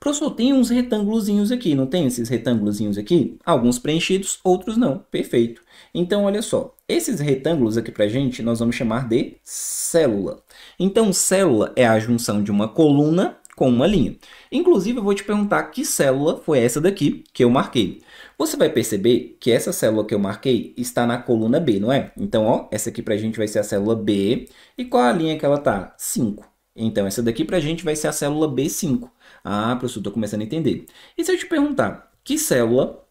Professor, tem uns retângulozinhos aqui, não tem esses retângulozinhos aqui? Alguns preenchidos, outros não. Perfeito. Então, olha só. Esses retângulos aqui para gente, nós vamos chamar de célula. Então, célula é a junção de uma coluna com uma linha. Inclusive, eu vou te perguntar que célula foi essa daqui que eu marquei. Você vai perceber que essa célula que eu marquei está na coluna B, não é? Então, ó, essa aqui para a gente vai ser a célula B. E qual a linha que ela está? 5. Então, essa daqui para a gente vai ser a célula B5. Ah, professor, estou começando a entender. E se eu te perguntar, que célula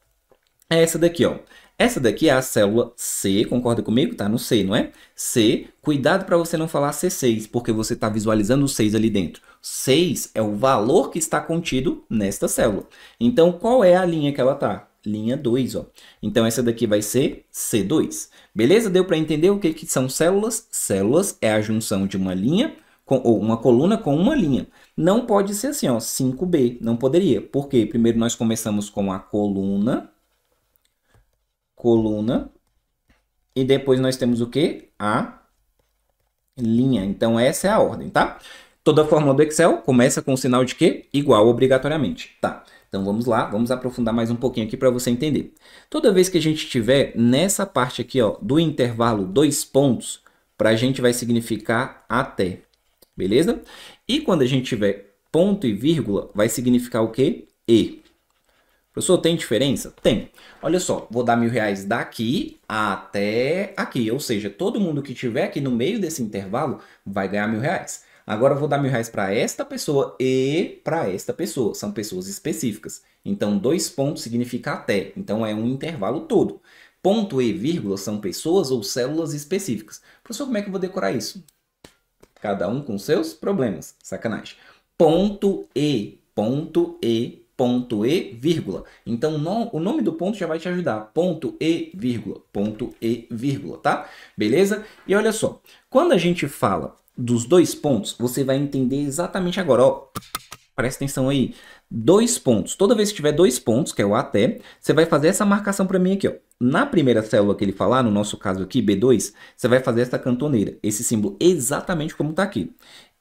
é essa daqui, ó? Essa daqui é a célula C, concorda comigo? Tá no C, não é? C, cuidado para você não falar C6, porque você está visualizando o 6 ali dentro. 6 é o valor que está contido nesta célula. Então, qual é a linha que ela está? Linha 2, ó. Então, essa daqui vai ser C2. Beleza? Deu para entender o que, que são células? Células é a junção de uma linha com, ou uma coluna com uma linha. Não pode ser assim, ó, 5B, não poderia. Por quê? Primeiro nós começamos com a coluna, coluna, e depois nós temos o quê? A linha. Então, essa é a ordem, tá? Toda fórmula do Excel começa com o sinal de quê? Igual, obrigatoriamente, tá? Então vamos lá, vamos aprofundar mais um pouquinho aqui para você entender. Toda vez que a gente tiver nessa parte aqui ó, do intervalo dois pontos, para a gente vai significar até. Beleza? E quando a gente tiver ponto e vírgula, vai significar o quê? E. Professor, tem diferença? Tem. Olha só, vou dar mil reais daqui até aqui. Ou seja, todo mundo que tiver aqui no meio desse intervalo vai ganhar mil reais. Agora vou dar mil reais para esta pessoa e para esta pessoa. São pessoas específicas. Então, dois pontos significa até. Então, é um intervalo todo. Ponto e vírgula são pessoas ou células específicas. Professor, como é que eu vou decorar isso? Cada um com seus problemas. Sacanagem. Ponto E, ponto E, ponto E, vírgula. Então, no, o nome do ponto já vai te ajudar. Ponto E, vírgula, ponto E, vírgula, tá? Beleza? E olha só, quando a gente fala dos dois pontos, você vai entender exatamente agora, ó. Presta atenção aí. Dois pontos. Toda vez que tiver dois pontos, que é o até, você vai fazer essa marcação para mim aqui, ó na primeira célula que ele falar, no nosso caso aqui, B2, você vai fazer essa cantoneira, esse símbolo exatamente como está aqui.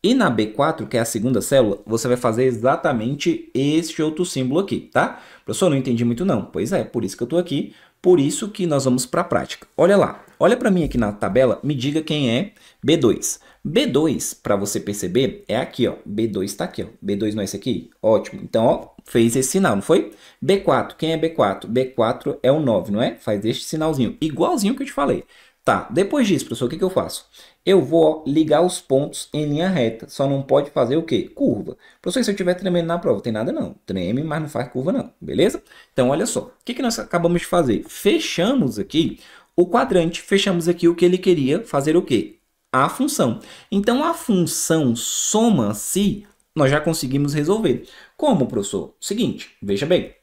E na B4, que é a segunda célula, você vai fazer exatamente este outro símbolo aqui, tá? Professor, não entendi muito não. Pois é, por isso que eu estou aqui por isso que nós vamos para a prática. Olha lá, olha para mim aqui na tabela, me diga quem é B2. B2, para você perceber, é aqui, ó. B2 está aqui, ó. B2 não é esse aqui? Ótimo. Então, ó, fez esse sinal, não foi? B4, quem é B4? B4 é o 9, não é? Faz este sinalzinho, igualzinho que eu te falei. Tá, depois disso, professor, o que, que eu faço? Eu vou ligar os pontos em linha reta, só não pode fazer o quê? Curva. Professor, se eu estiver tremendo na prova, tem nada não. Treme, mas não faz curva não, beleza? Então, olha só, o que, que nós acabamos de fazer? Fechamos aqui o quadrante, fechamos aqui o que ele queria fazer o quê? A função. Então, a função soma-se, nós já conseguimos resolver. Como, professor? Seguinte, veja bem,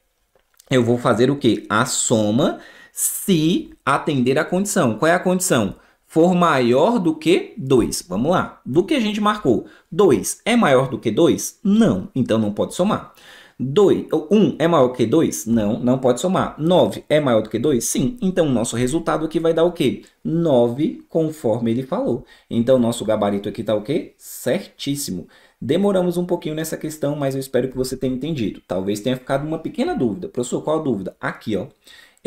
eu vou fazer o quê? A soma se atender à condição. Qual é a condição? For maior do que 2. Vamos lá. Do que a gente marcou? 2 é maior do que 2? Não. Então não pode somar. 1 um é maior que 2? Não, não pode somar. 9 é maior do que 2? Sim. Então, o nosso resultado aqui vai dar o quê? 9, conforme ele falou. Então, nosso gabarito aqui está o quê? Certíssimo. Demoramos um pouquinho nessa questão, mas eu espero que você tenha entendido. Talvez tenha ficado uma pequena dúvida. Professor, qual a dúvida? Aqui, ó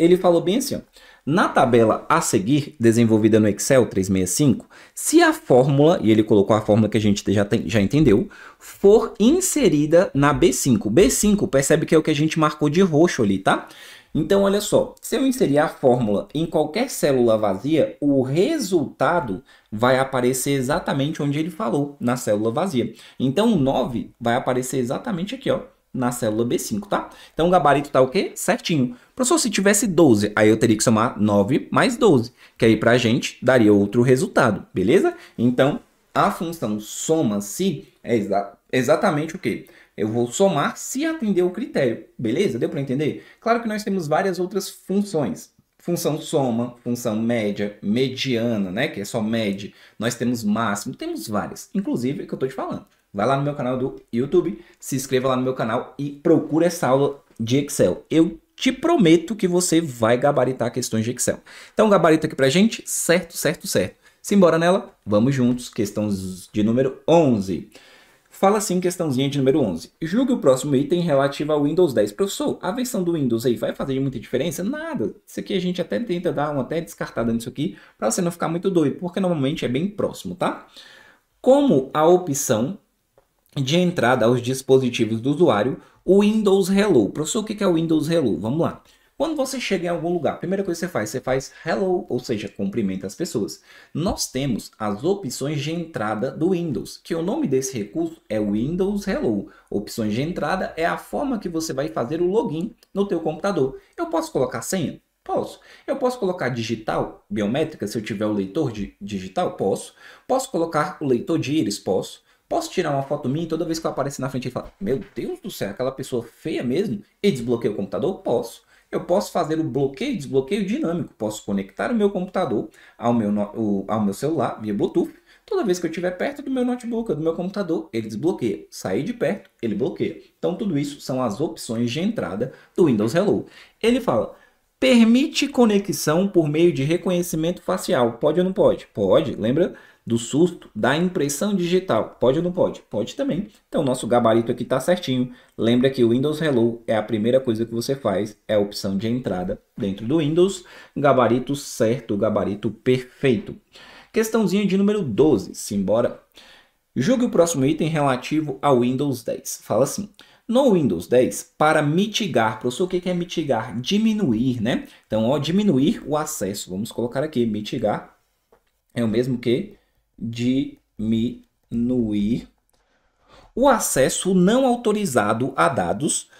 ele falou bem assim: ó, na tabela a seguir, desenvolvida no Excel 365, se a fórmula, e ele colocou a fórmula que a gente já, tem, já entendeu, for inserida na B5. B5 percebe que é o que a gente marcou de roxo ali, tá? Então, olha só, se eu inserir a fórmula em qualquer célula vazia, o resultado vai aparecer exatamente onde ele falou, na célula vazia. Então, o 9 vai aparecer exatamente aqui, ó, na célula B5, tá? Então o gabarito tá o quê? Certinho. Professor, se tivesse 12, aí eu teria que somar 9 mais 12, que aí pra gente daria outro resultado, beleza? Então a função soma-se é exa exatamente o quê? Eu vou somar se atender o critério, beleza? Deu para entender? Claro que nós temos várias outras funções, função soma, função média, mediana, né, que é só mede, nós temos máximo, temos várias, inclusive é que eu estou te falando. Vai lá no meu canal do YouTube, se inscreva lá no meu canal e procura essa aula de Excel. Eu te prometo que você vai gabaritar questões de Excel. Então, gabarito aqui pra gente, certo, certo, certo. Simbora nela, vamos juntos, questão de número 11. Fala assim, questãozinha de número 11. Julgue o próximo item relativo ao Windows 10. Professor, a versão do Windows aí vai fazer muita diferença? Nada. Isso aqui a gente até tenta dar uma até descartada nisso aqui, para você não ficar muito doido, porque normalmente é bem próximo, tá? Como a opção de entrada aos dispositivos do usuário, o Windows Hello. Professor, o que é o Windows Hello? Vamos lá. Quando você chega em algum lugar, a primeira coisa que você faz, você faz hello, ou seja, cumprimenta as pessoas. Nós temos as opções de entrada do Windows, que o nome desse recurso é Windows Hello. Opções de entrada é a forma que você vai fazer o login no teu computador. Eu posso colocar senha? Posso. Eu posso colocar digital, biométrica, se eu tiver o leitor de digital? Posso. Posso colocar o leitor de íris? Posso. Posso tirar uma foto minha e toda vez que eu aparecer na frente ele fala: Meu Deus do céu, aquela pessoa feia mesmo? E desbloqueia o computador? Posso. Eu posso fazer o bloqueio e desbloqueio dinâmico. Posso conectar o meu computador ao meu, ao meu celular via Bluetooth. Toda vez que eu estiver perto do meu notebook, do meu computador, ele desbloqueia. Sair de perto, ele bloqueia. Então, tudo isso são as opções de entrada do Windows Hello. Ele fala: permite conexão por meio de reconhecimento facial. Pode ou não pode? Pode. Lembra do susto da impressão digital. Pode ou não pode? Pode também. Então, nosso gabarito aqui está certinho. Lembra que o Windows Hello é a primeira coisa que você faz, é a opção de entrada dentro do Windows. Gabarito certo, gabarito perfeito. Questãozinha de número 12, simbora. Julgue o próximo item relativo ao Windows 10. Fala assim. No Windows 10, para mitigar, professor, o que é mitigar? Diminuir, né? Então, ó, diminuir o acesso. Vamos colocar aqui, mitigar é o mesmo que diminuir o acesso não autorizado a dados,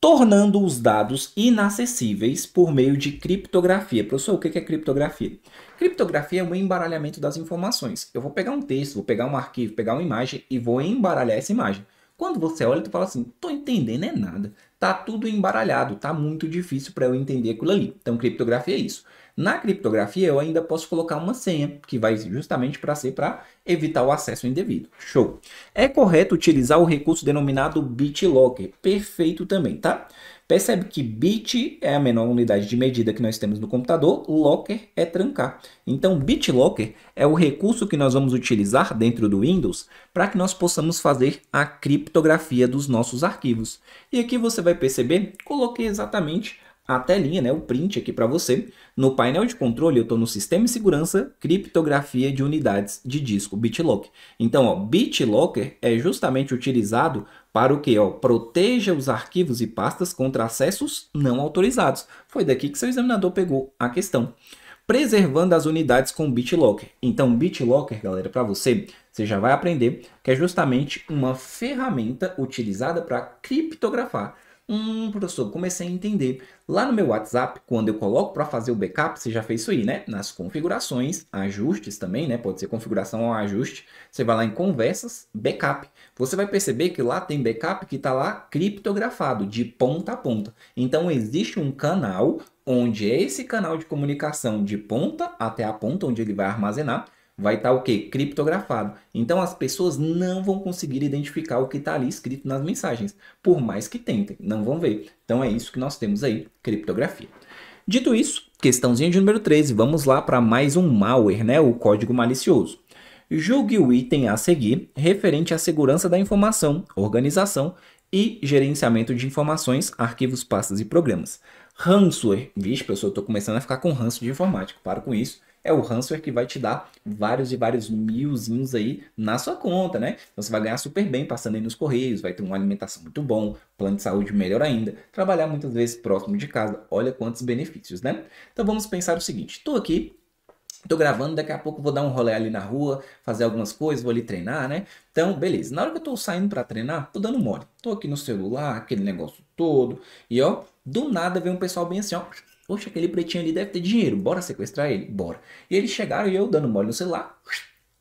tornando os dados inacessíveis por meio de criptografia. Professor, o que é criptografia? Criptografia é um embaralhamento das informações. Eu vou pegar um texto, vou pegar um arquivo, pegar uma imagem e vou embaralhar essa imagem. Quando você olha, tu fala assim, tô entendendo é nada. Tá tudo embaralhado, tá muito difícil para eu entender aquilo ali. Então, criptografia é isso. Na criptografia, eu ainda posso colocar uma senha, que vai justamente para ser para evitar o acesso indevido. Show! É correto utilizar o recurso denominado BitLocker. Perfeito também, tá? Percebe que bit é a menor unidade de medida que nós temos no computador, locker é trancar. Então, BitLocker é o recurso que nós vamos utilizar dentro do Windows para que nós possamos fazer a criptografia dos nossos arquivos. E aqui você vai perceber, coloquei exatamente a telinha, né, o print aqui para você. No painel de controle, eu estou no Sistema e Segurança, Criptografia de Unidades de Disco, BitLocker. Então, ó, BitLocker é justamente utilizado para o que? Ó, proteja os arquivos e pastas contra acessos não autorizados. Foi daqui que seu examinador pegou a questão. Preservando as unidades com BitLocker. Então, BitLocker, galera, para você, você já vai aprender que é justamente uma ferramenta utilizada para criptografar Hum, professor, comecei a entender. Lá no meu WhatsApp, quando eu coloco para fazer o backup, você já fez isso aí, né? Nas configurações, ajustes também, né? Pode ser configuração ou ajuste. Você vai lá em conversas, backup. Você vai perceber que lá tem backup que está lá criptografado, de ponta a ponta. Então, existe um canal onde é esse canal de comunicação de ponta até a ponta, onde ele vai armazenar vai estar tá, o quê? Criptografado. Então as pessoas não vão conseguir identificar o que está ali escrito nas mensagens, por mais que tentem, não vão ver. Então é isso que nós temos aí, criptografia. Dito isso, questãozinha de número 13, vamos lá para mais um malware, né? O código malicioso. Julgue o item a seguir referente à segurança da informação, organização e gerenciamento de informações, arquivos, pastas e programas. Ransomware. Vixe, pessoal, eu estou começando a ficar com ranço de informático. Para com isso é o Ransomware que vai te dar vários e vários milzinhos aí na sua conta, né? Então você vai ganhar super bem passando aí nos correios, vai ter uma alimentação muito bom, plano de saúde melhor ainda, trabalhar muitas vezes próximo de casa, olha quantos benefícios, né? Então vamos pensar o seguinte, estou aqui Tô gravando, daqui a pouco vou dar um rolê ali na rua, fazer algumas coisas, vou ali treinar, né? Então, beleza. Na hora que eu tô saindo para treinar, tô dando mole. Tô aqui no celular, aquele negócio todo. E ó, do nada vem um pessoal bem assim, ó, Poxa, aquele pretinho ali deve ter dinheiro, bora sequestrar ele? Bora. E eles chegaram e eu dando mole no celular,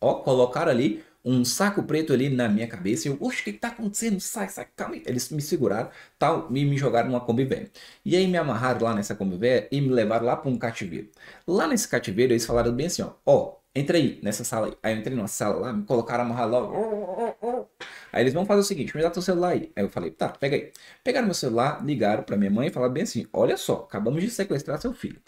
ó, colocaram ali um saco preto ali na minha cabeça. E eu, oxe, o que, está tá acontecendo? Sai, sai, calma. Eles me seguraram tal, e me jogaram numa Kombi véia. E aí me amarraram lá nessa Kombi véia e me levaram lá para um cativeiro. Lá nesse cativeiro eles falaram bem assim: ó, ó, Entra aí, nessa sala aí. Aí eu entrei numa sala lá, me colocaram amarrado logo. Aí eles vão fazer o seguinte, me dá teu celular aí. Aí eu falei, tá, pega aí. Pegaram meu celular, ligaram pra minha mãe e falaram bem assim, olha só, acabamos de sequestrar seu filho.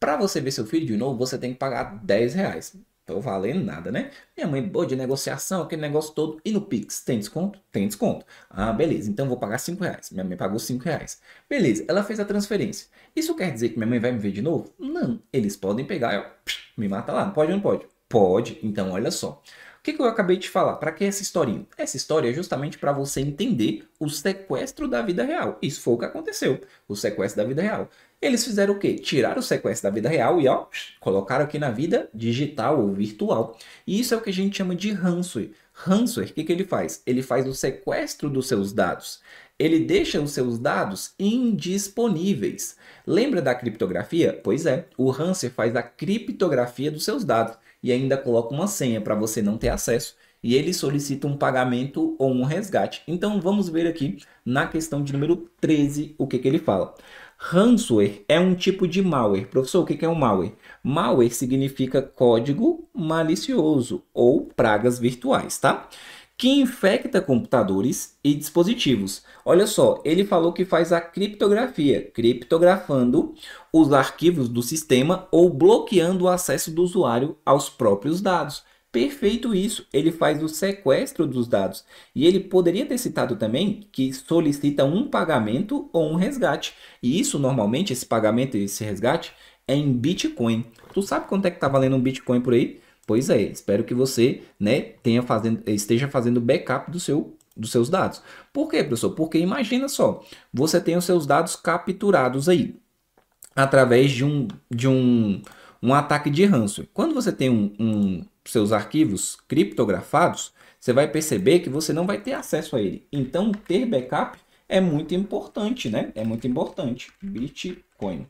Pra você ver seu filho de novo, você tem que pagar 10 reais tô valendo nada, né? Minha mãe boa de negociação, aquele negócio todo. E no Pix, tem desconto? Tem desconto. Ah, beleza, então vou pagar 5 reais. Minha mãe pagou 5 reais. Beleza, ela fez a transferência. Isso quer dizer que minha mãe vai me ver de novo? Não, eles podem pegar, ó. me mata lá. Pode ou não pode? Pode, então olha só. O que, que eu acabei de falar? Para que essa historinha? Essa história é justamente para você entender o sequestro da vida real. Isso foi o que aconteceu, o sequestro da vida real. Eles fizeram o quê? Tiraram o sequestro da vida real e ó, colocaram aqui na vida digital ou virtual. E isso é o que a gente chama de ransomware. Ransomware, o que, que ele faz? Ele faz o sequestro dos seus dados. Ele deixa os seus dados indisponíveis. Lembra da criptografia? Pois é, o ransomware faz a criptografia dos seus dados e ainda coloca uma senha para você não ter acesso e ele solicita um pagamento ou um resgate. Então vamos ver aqui na questão de número 13 o que, que ele fala. Ransomware é um tipo de malware. Professor, o que é um malware? Malware significa código malicioso ou pragas virtuais, tá? Que infecta computadores e dispositivos. Olha só, ele falou que faz a criptografia, criptografando os arquivos do sistema ou bloqueando o acesso do usuário aos próprios dados perfeito isso. Ele faz o sequestro dos dados. E ele poderia ter citado também que solicita um pagamento ou um resgate. E isso, normalmente, esse pagamento e esse resgate é em Bitcoin. Tu sabe quanto é que tá valendo um Bitcoin por aí? Pois é, espero que você né, tenha fazendo, esteja fazendo backup do seu dos seus dados. Por quê, professor? Porque imagina só, você tem os seus dados capturados aí através de um de um, um ataque de ransom. Quando você tem um, um seus arquivos criptografados, você vai perceber que você não vai ter acesso a ele. Então, ter backup é muito importante, né? É muito importante. Bitcoin.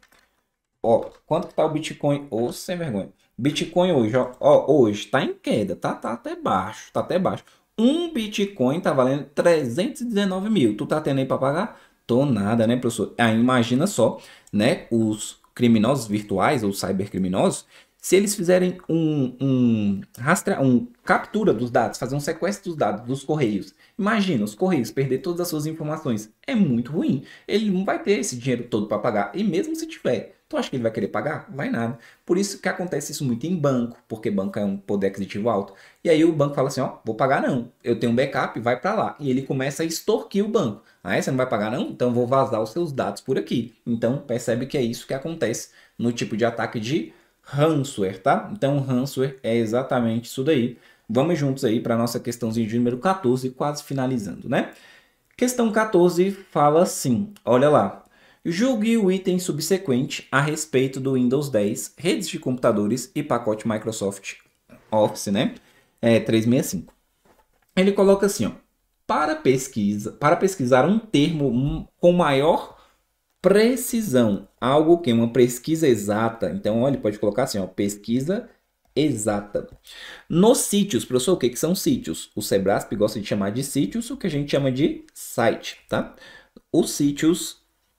Ó, quanto que tá o Bitcoin? Ô, oh, sem vergonha. Bitcoin hoje, ó, ó, hoje tá em queda, tá, tá até baixo, tá até baixo. Um Bitcoin tá valendo 319 mil. Tu tá tendo aí para pagar? Tô nada, né, professor? Aí imagina só, né, os criminosos virtuais ou cybercriminosos se eles fizerem um, um, rastre um captura dos dados, fazer um sequestro dos dados dos correios, imagina os correios perder todas as suas informações, é muito ruim. Ele não vai ter esse dinheiro todo para pagar, e mesmo se tiver, tu acha que ele vai querer pagar? Vai nada. Por isso que acontece isso muito em banco, porque banco é um poder aquisitivo alto. E aí o banco fala assim, ó, vou pagar não, eu tenho um backup, vai para lá. E ele começa a extorquir o banco. Ah, é? você não vai pagar não? Então vou vazar os seus dados por aqui. Então percebe que é isso que acontece no tipo de ataque de ransomware, tá? Então, ransomware é exatamente isso daí. Vamos juntos aí para a nossa questãozinha de número 14, quase finalizando, né? Questão 14 fala assim, olha lá. Julgue o item subsequente a respeito do Windows 10, redes de computadores e pacote Microsoft Office, né? É, 365. Ele coloca assim, ó. Para, pesquisa, para pesquisar um termo com maior precisão, algo que é uma pesquisa exata. Então, olha, pode colocar assim, ó, pesquisa exata. Nos sítios, professor, o que, que são sítios? O Sebrasp gosta de chamar de sítios o que a gente chama de site, tá? Os sítios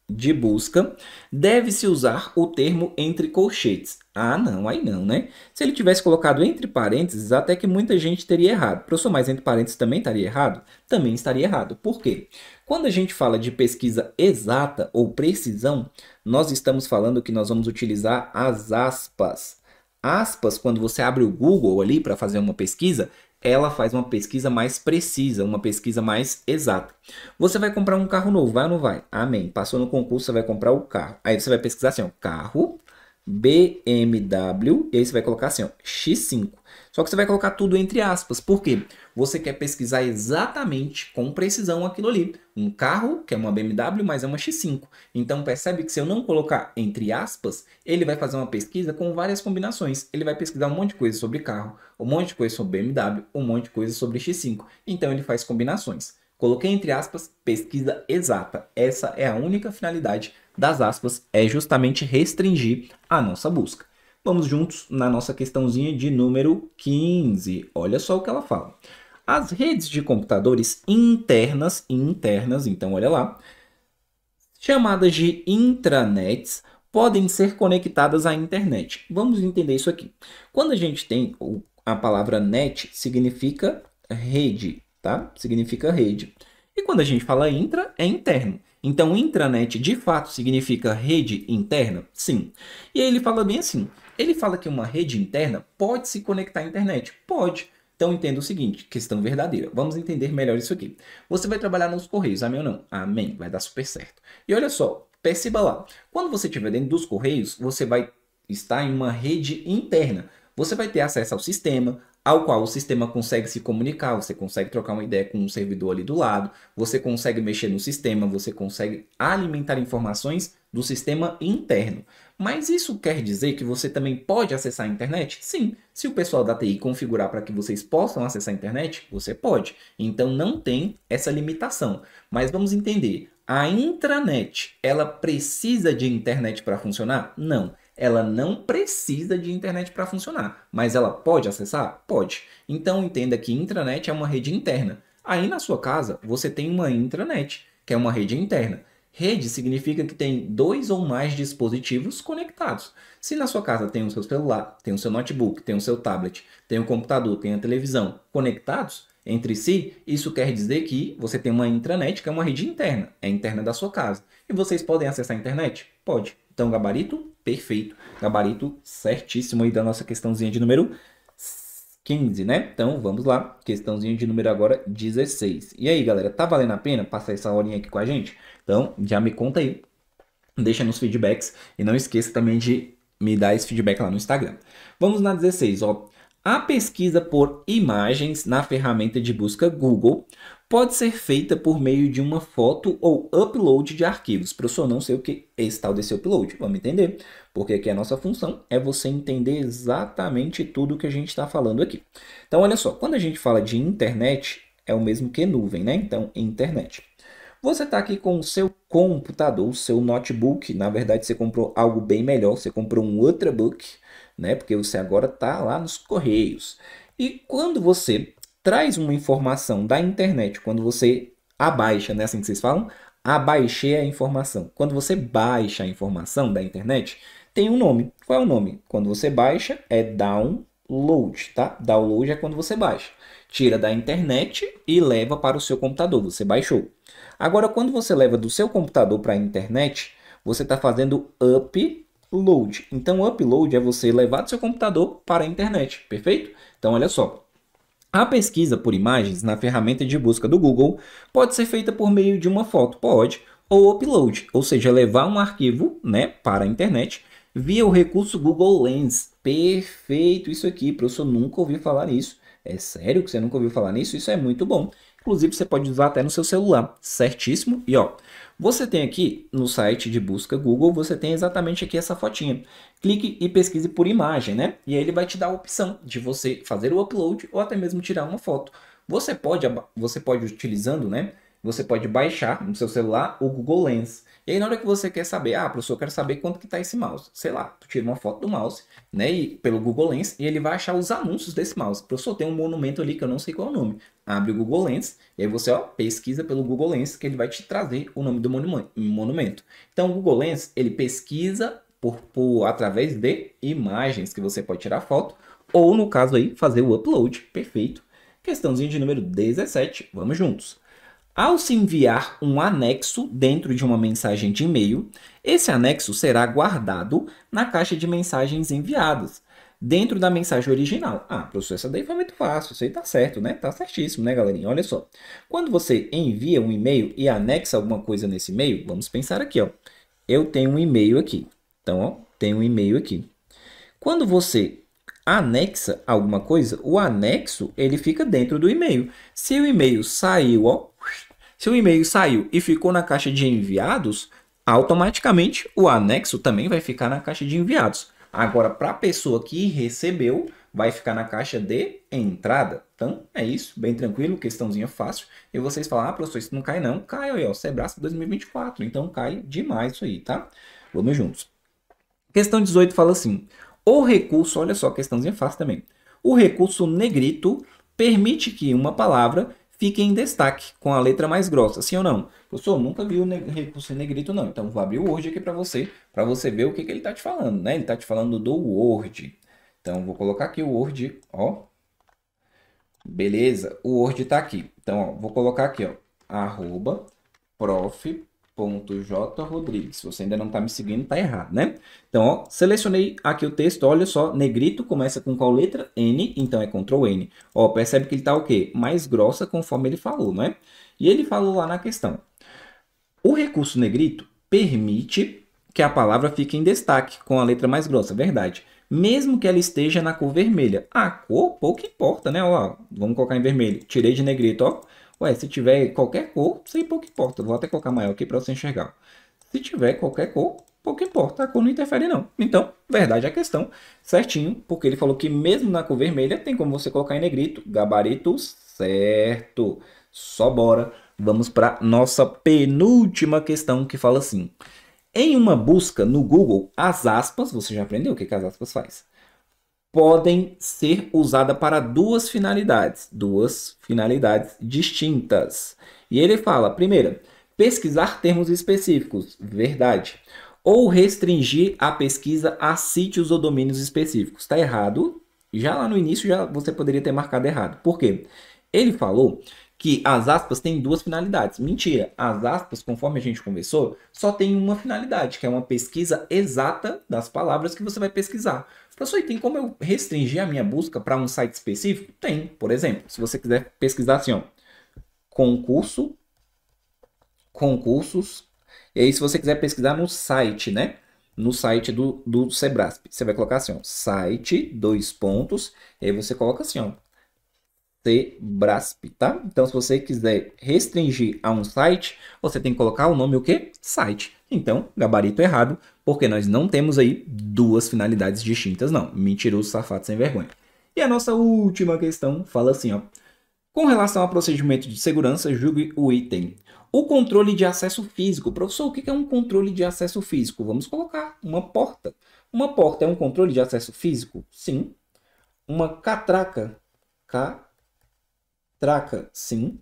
de busca, deve-se usar o termo entre colchetes. Ah, não, aí não, né? Se ele tivesse colocado entre parênteses, até que muita gente teria errado. Professor, mas entre parênteses também estaria errado? Também estaria errado. Por quê? Quando a gente fala de pesquisa exata ou precisão, nós estamos falando que nós vamos utilizar as aspas. Aspas, quando você abre o Google ali para fazer uma pesquisa, ela faz uma pesquisa mais precisa, uma pesquisa mais exata. Você vai comprar um carro novo, vai ou não vai? Amém. Passou no concurso, você vai comprar o carro. Aí você vai pesquisar assim, ó, carro BMW, e aí você vai colocar assim, ó, X5. Só que você vai colocar tudo entre aspas. Por quê? você quer pesquisar exatamente com precisão aquilo ali. Um carro, que é uma BMW, mas é uma X5. Então percebe que se eu não colocar entre aspas, ele vai fazer uma pesquisa com várias combinações. Ele vai pesquisar um monte de coisa sobre carro, um monte de coisa sobre BMW, um monte de coisa sobre X5. Então ele faz combinações. Coloquei entre aspas pesquisa exata. Essa é a única finalidade das aspas, é justamente restringir a nossa busca. Vamos juntos na nossa questãozinha de número 15. Olha só o que ela fala. As redes de computadores internas, internas, então olha lá, chamadas de intranets, podem ser conectadas à internet. Vamos entender isso aqui. Quando a gente tem a palavra net, significa rede, tá? Significa rede. E quando a gente fala intra, é interno. Então, intranet de fato significa rede interna? Sim. E aí ele fala bem assim: ele fala que uma rede interna pode se conectar à internet. Pode. Então entenda o seguinte, questão verdadeira. Vamos entender melhor isso aqui. Você vai trabalhar nos Correios, amém ou não? Amém, vai dar super certo. E olha só, perceba lá. Quando você estiver dentro dos Correios, você vai estar em uma rede interna. Você vai ter acesso ao sistema, ao qual o sistema consegue se comunicar, você consegue trocar uma ideia com um servidor ali do lado, você consegue mexer no sistema, você consegue alimentar informações do sistema interno. Mas isso quer dizer que você também pode acessar a internet? Sim. Se o pessoal da TI configurar para que vocês possam acessar a internet, você pode. Então não tem essa limitação. Mas vamos entender, a intranet, ela precisa de internet para funcionar? Não ela não precisa de internet para funcionar, mas ela pode acessar? Pode. Então entenda que intranet é uma rede interna. Aí na sua casa você tem uma intranet, que é uma rede interna. Rede significa que tem dois ou mais dispositivos conectados. Se na sua casa tem o seu celular, tem o seu notebook, tem o seu tablet, tem o computador, tem a televisão conectados entre si, isso quer dizer que você tem uma intranet, que é uma rede interna, é interna da sua casa. E vocês podem acessar a internet? Pode. Então, gabarito perfeito. Gabarito certíssimo aí da nossa questãozinha de número 15, né? Então, vamos lá. Questãozinha de número agora 16. E aí, galera, tá valendo a pena passar essa horinha aqui com a gente? Então, já me conta aí, deixa nos feedbacks e não esqueça também de me dar esse feedback lá no Instagram. Vamos na 16, ó. A pesquisa por imagens na ferramenta de busca Google pode ser feita por meio de uma foto ou upload de arquivos. Professor, não sei o que é esse tal desse upload. Vamos entender, porque aqui a nossa função é você entender exatamente tudo o que a gente está falando aqui. Então, olha só, quando a gente fala de internet, é o mesmo que nuvem, né? Então, internet. Você está aqui com o seu computador, o seu notebook. Na verdade, você comprou algo bem melhor. Você comprou um Ultrabook, né? Porque você agora está lá nos correios. E quando você traz uma informação da internet, quando você abaixa, né? Assim que vocês falam, abaixei a informação. Quando você baixa a informação da internet, tem um nome. Qual é o nome? Quando você baixa, é down download, tá? Download é quando você baixa. Tira da internet e leva para o seu computador, você baixou. Agora, quando você leva do seu computador para a internet, você está fazendo upload. Então, upload é você levar do seu computador para a internet, perfeito? Então, olha só. A pesquisa por imagens na ferramenta de busca do Google pode ser feita por meio de uma foto, pode, ou upload, ou seja, levar um arquivo né, para a internet via o recurso Google Lens, Perfeito isso aqui, professor, nunca ouvi falar nisso. É sério que você nunca ouviu falar nisso? Isso é muito bom. Inclusive, você pode usar até no seu celular, certíssimo? E ó, você tem aqui no site de busca Google, você tem exatamente aqui essa fotinha. Clique e pesquise por imagem, né? E aí ele vai te dar a opção de você fazer o upload ou até mesmo tirar uma foto. Você pode, você pode utilizando, né? Você pode baixar no seu celular o Google Lens. E aí na hora que você quer saber, ah, professor, eu quero saber quanto que tá esse mouse. Sei lá, tu tira uma foto do mouse, né, e, pelo Google Lens, e ele vai achar os anúncios desse mouse. Professor, tem um monumento ali que eu não sei qual é o nome. Abre o Google Lens, e aí você, ó, pesquisa pelo Google Lens, que ele vai te trazer o nome do monumento. Então o Google Lens, ele pesquisa por, por através de imagens que você pode tirar foto, ou no caso aí, fazer o upload, perfeito. Questãozinha de número 17, vamos juntos. Ao se enviar um anexo dentro de uma mensagem de e-mail, esse anexo será guardado na caixa de mensagens enviadas, dentro da mensagem original. Ah, professor, essa daí foi muito fácil, isso aí tá certo, né? Tá certíssimo, né, galerinha? Olha só. Quando você envia um e-mail e anexa alguma coisa nesse e-mail, vamos pensar aqui, ó. Eu tenho um e-mail aqui. Então, ó, tenho um e-mail aqui. Quando você anexa alguma coisa, o anexo ele fica dentro do e-mail. Se o e-mail saiu, ó, se o e-mail saiu e ficou na caixa de enviados, automaticamente o anexo também vai ficar na caixa de enviados. Agora, para a pessoa que recebeu, vai ficar na caixa de entrada. Então, é isso, bem tranquilo, questãozinha fácil. E vocês falam, ah, professor, isso não cai não. Cai, olha, o Sebrae 2024, então cai demais isso aí, tá? Vamos juntos. Questão 18 fala assim, o recurso, olha só, questãozinha fácil também. O recurso negrito permite que uma palavra fique em destaque com a letra mais grossa, sim ou não? Professor, nunca viu o recurso em negrito, não. Então, vou abrir o Word aqui para você, para você ver o que, que ele está te falando, né? Ele está te falando do Word. Então, vou colocar aqui o Word, ó. Beleza, o Word está aqui. Então, ó, vou colocar aqui, ó, arroba prof Rodrigues. Se você ainda não está me seguindo, está errado, né? Então, ó, selecionei aqui o texto, olha só, negrito começa com qual letra? N, então é Ctrl N. Ó, percebe que ele está o quê? Mais grossa conforme ele falou, não é? E ele falou lá na questão. O recurso negrito permite que a palavra fique em destaque com a letra mais grossa, verdade. Mesmo que ela esteja na cor vermelha. A cor pouco importa, né? Ó, vamos colocar em vermelho. Tirei de negrito, ó. Ué, se tiver qualquer cor, sei pouco importa. Vou até colocar maior aqui para você enxergar. Se tiver qualquer cor, pouco importa, a cor não interfere não. Então, verdade a questão, certinho, porque ele falou que mesmo na cor vermelha tem como você colocar em negrito, gabarito certo. Só bora, vamos para nossa penúltima questão que fala assim. Em uma busca no Google, as aspas, você já aprendeu o que, que as aspas faz podem ser usadas para duas finalidades, duas finalidades distintas. E ele fala, primeira, pesquisar termos específicos, verdade, ou restringir a pesquisa a sítios ou domínios específicos. Está errado. Já lá no início já você poderia ter marcado errado. Por quê? Ele falou que as aspas têm duas finalidades. Mentira, as aspas, conforme a gente conversou, só tem uma finalidade, que é uma pesquisa exata das palavras que você vai pesquisar. Professor, e tem como eu restringir a minha busca para um site específico? Tem, por exemplo, se você quiser pesquisar assim, ó, concurso, concursos, e aí se você quiser pesquisar no site, né? No site do, do Sebrasp, você vai colocar assim, ó, site, dois pontos, e aí você coloca assim, ó, Sebrasp, tá? Então, se você quiser restringir a um site, você tem que colocar o nome o quê? Site. Então, gabarito errado, porque nós não temos aí duas finalidades distintas, não. Mentiroso, safado, sem vergonha. E a nossa última questão fala assim, ó. Com relação ao procedimento de segurança, julgue o item. O controle de acesso físico. Professor, o que é um controle de acesso físico? Vamos colocar uma porta. Uma porta é um controle de acesso físico? Sim. Uma catraca. Catraca Traca, sim.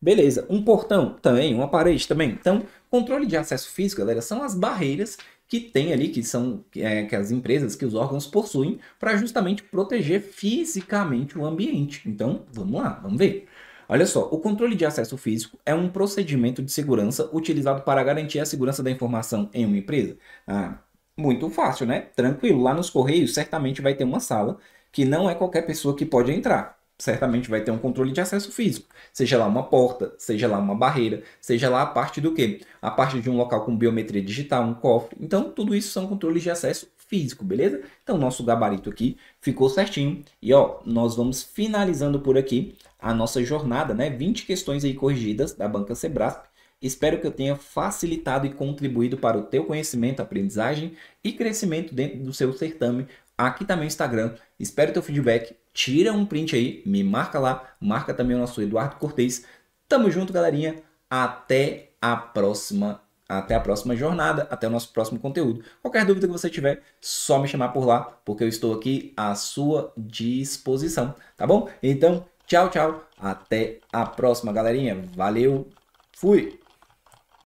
Beleza, um portão também, uma parede também. Então, controle de acesso físico, galera, são as barreiras que tem ali, que são é, que as empresas, que os órgãos possuem, para justamente proteger fisicamente o ambiente. Então, vamos lá, vamos ver. Olha só, o controle de acesso físico é um procedimento de segurança utilizado para garantir a segurança da informação em uma empresa. Ah, muito fácil, né? Tranquilo, lá nos Correios certamente vai ter uma sala que não é qualquer pessoa que pode entrar certamente vai ter um controle de acesso físico, seja lá uma porta, seja lá uma barreira, seja lá a parte do quê? A parte de um local com biometria digital, um cofre. Então, tudo isso são controles de acesso físico, beleza? Então, nosso gabarito aqui ficou certinho. E ó, nós vamos finalizando por aqui a nossa jornada, né? 20 questões aí corrigidas da banca Sebrasp. Espero que eu tenha facilitado e contribuído para o teu conhecimento, aprendizagem e crescimento dentro do seu certame aqui também no Instagram. Espero teu feedback tira um print aí, me marca lá, marca também o nosso Eduardo Cortez. Tamo junto, galerinha. Até a próxima até a próxima jornada, até o nosso próximo conteúdo. Qualquer dúvida que você tiver, só me chamar por lá, porque eu estou aqui à sua disposição, tá bom? Então, tchau, tchau. Até a próxima, galerinha. Valeu. Fui.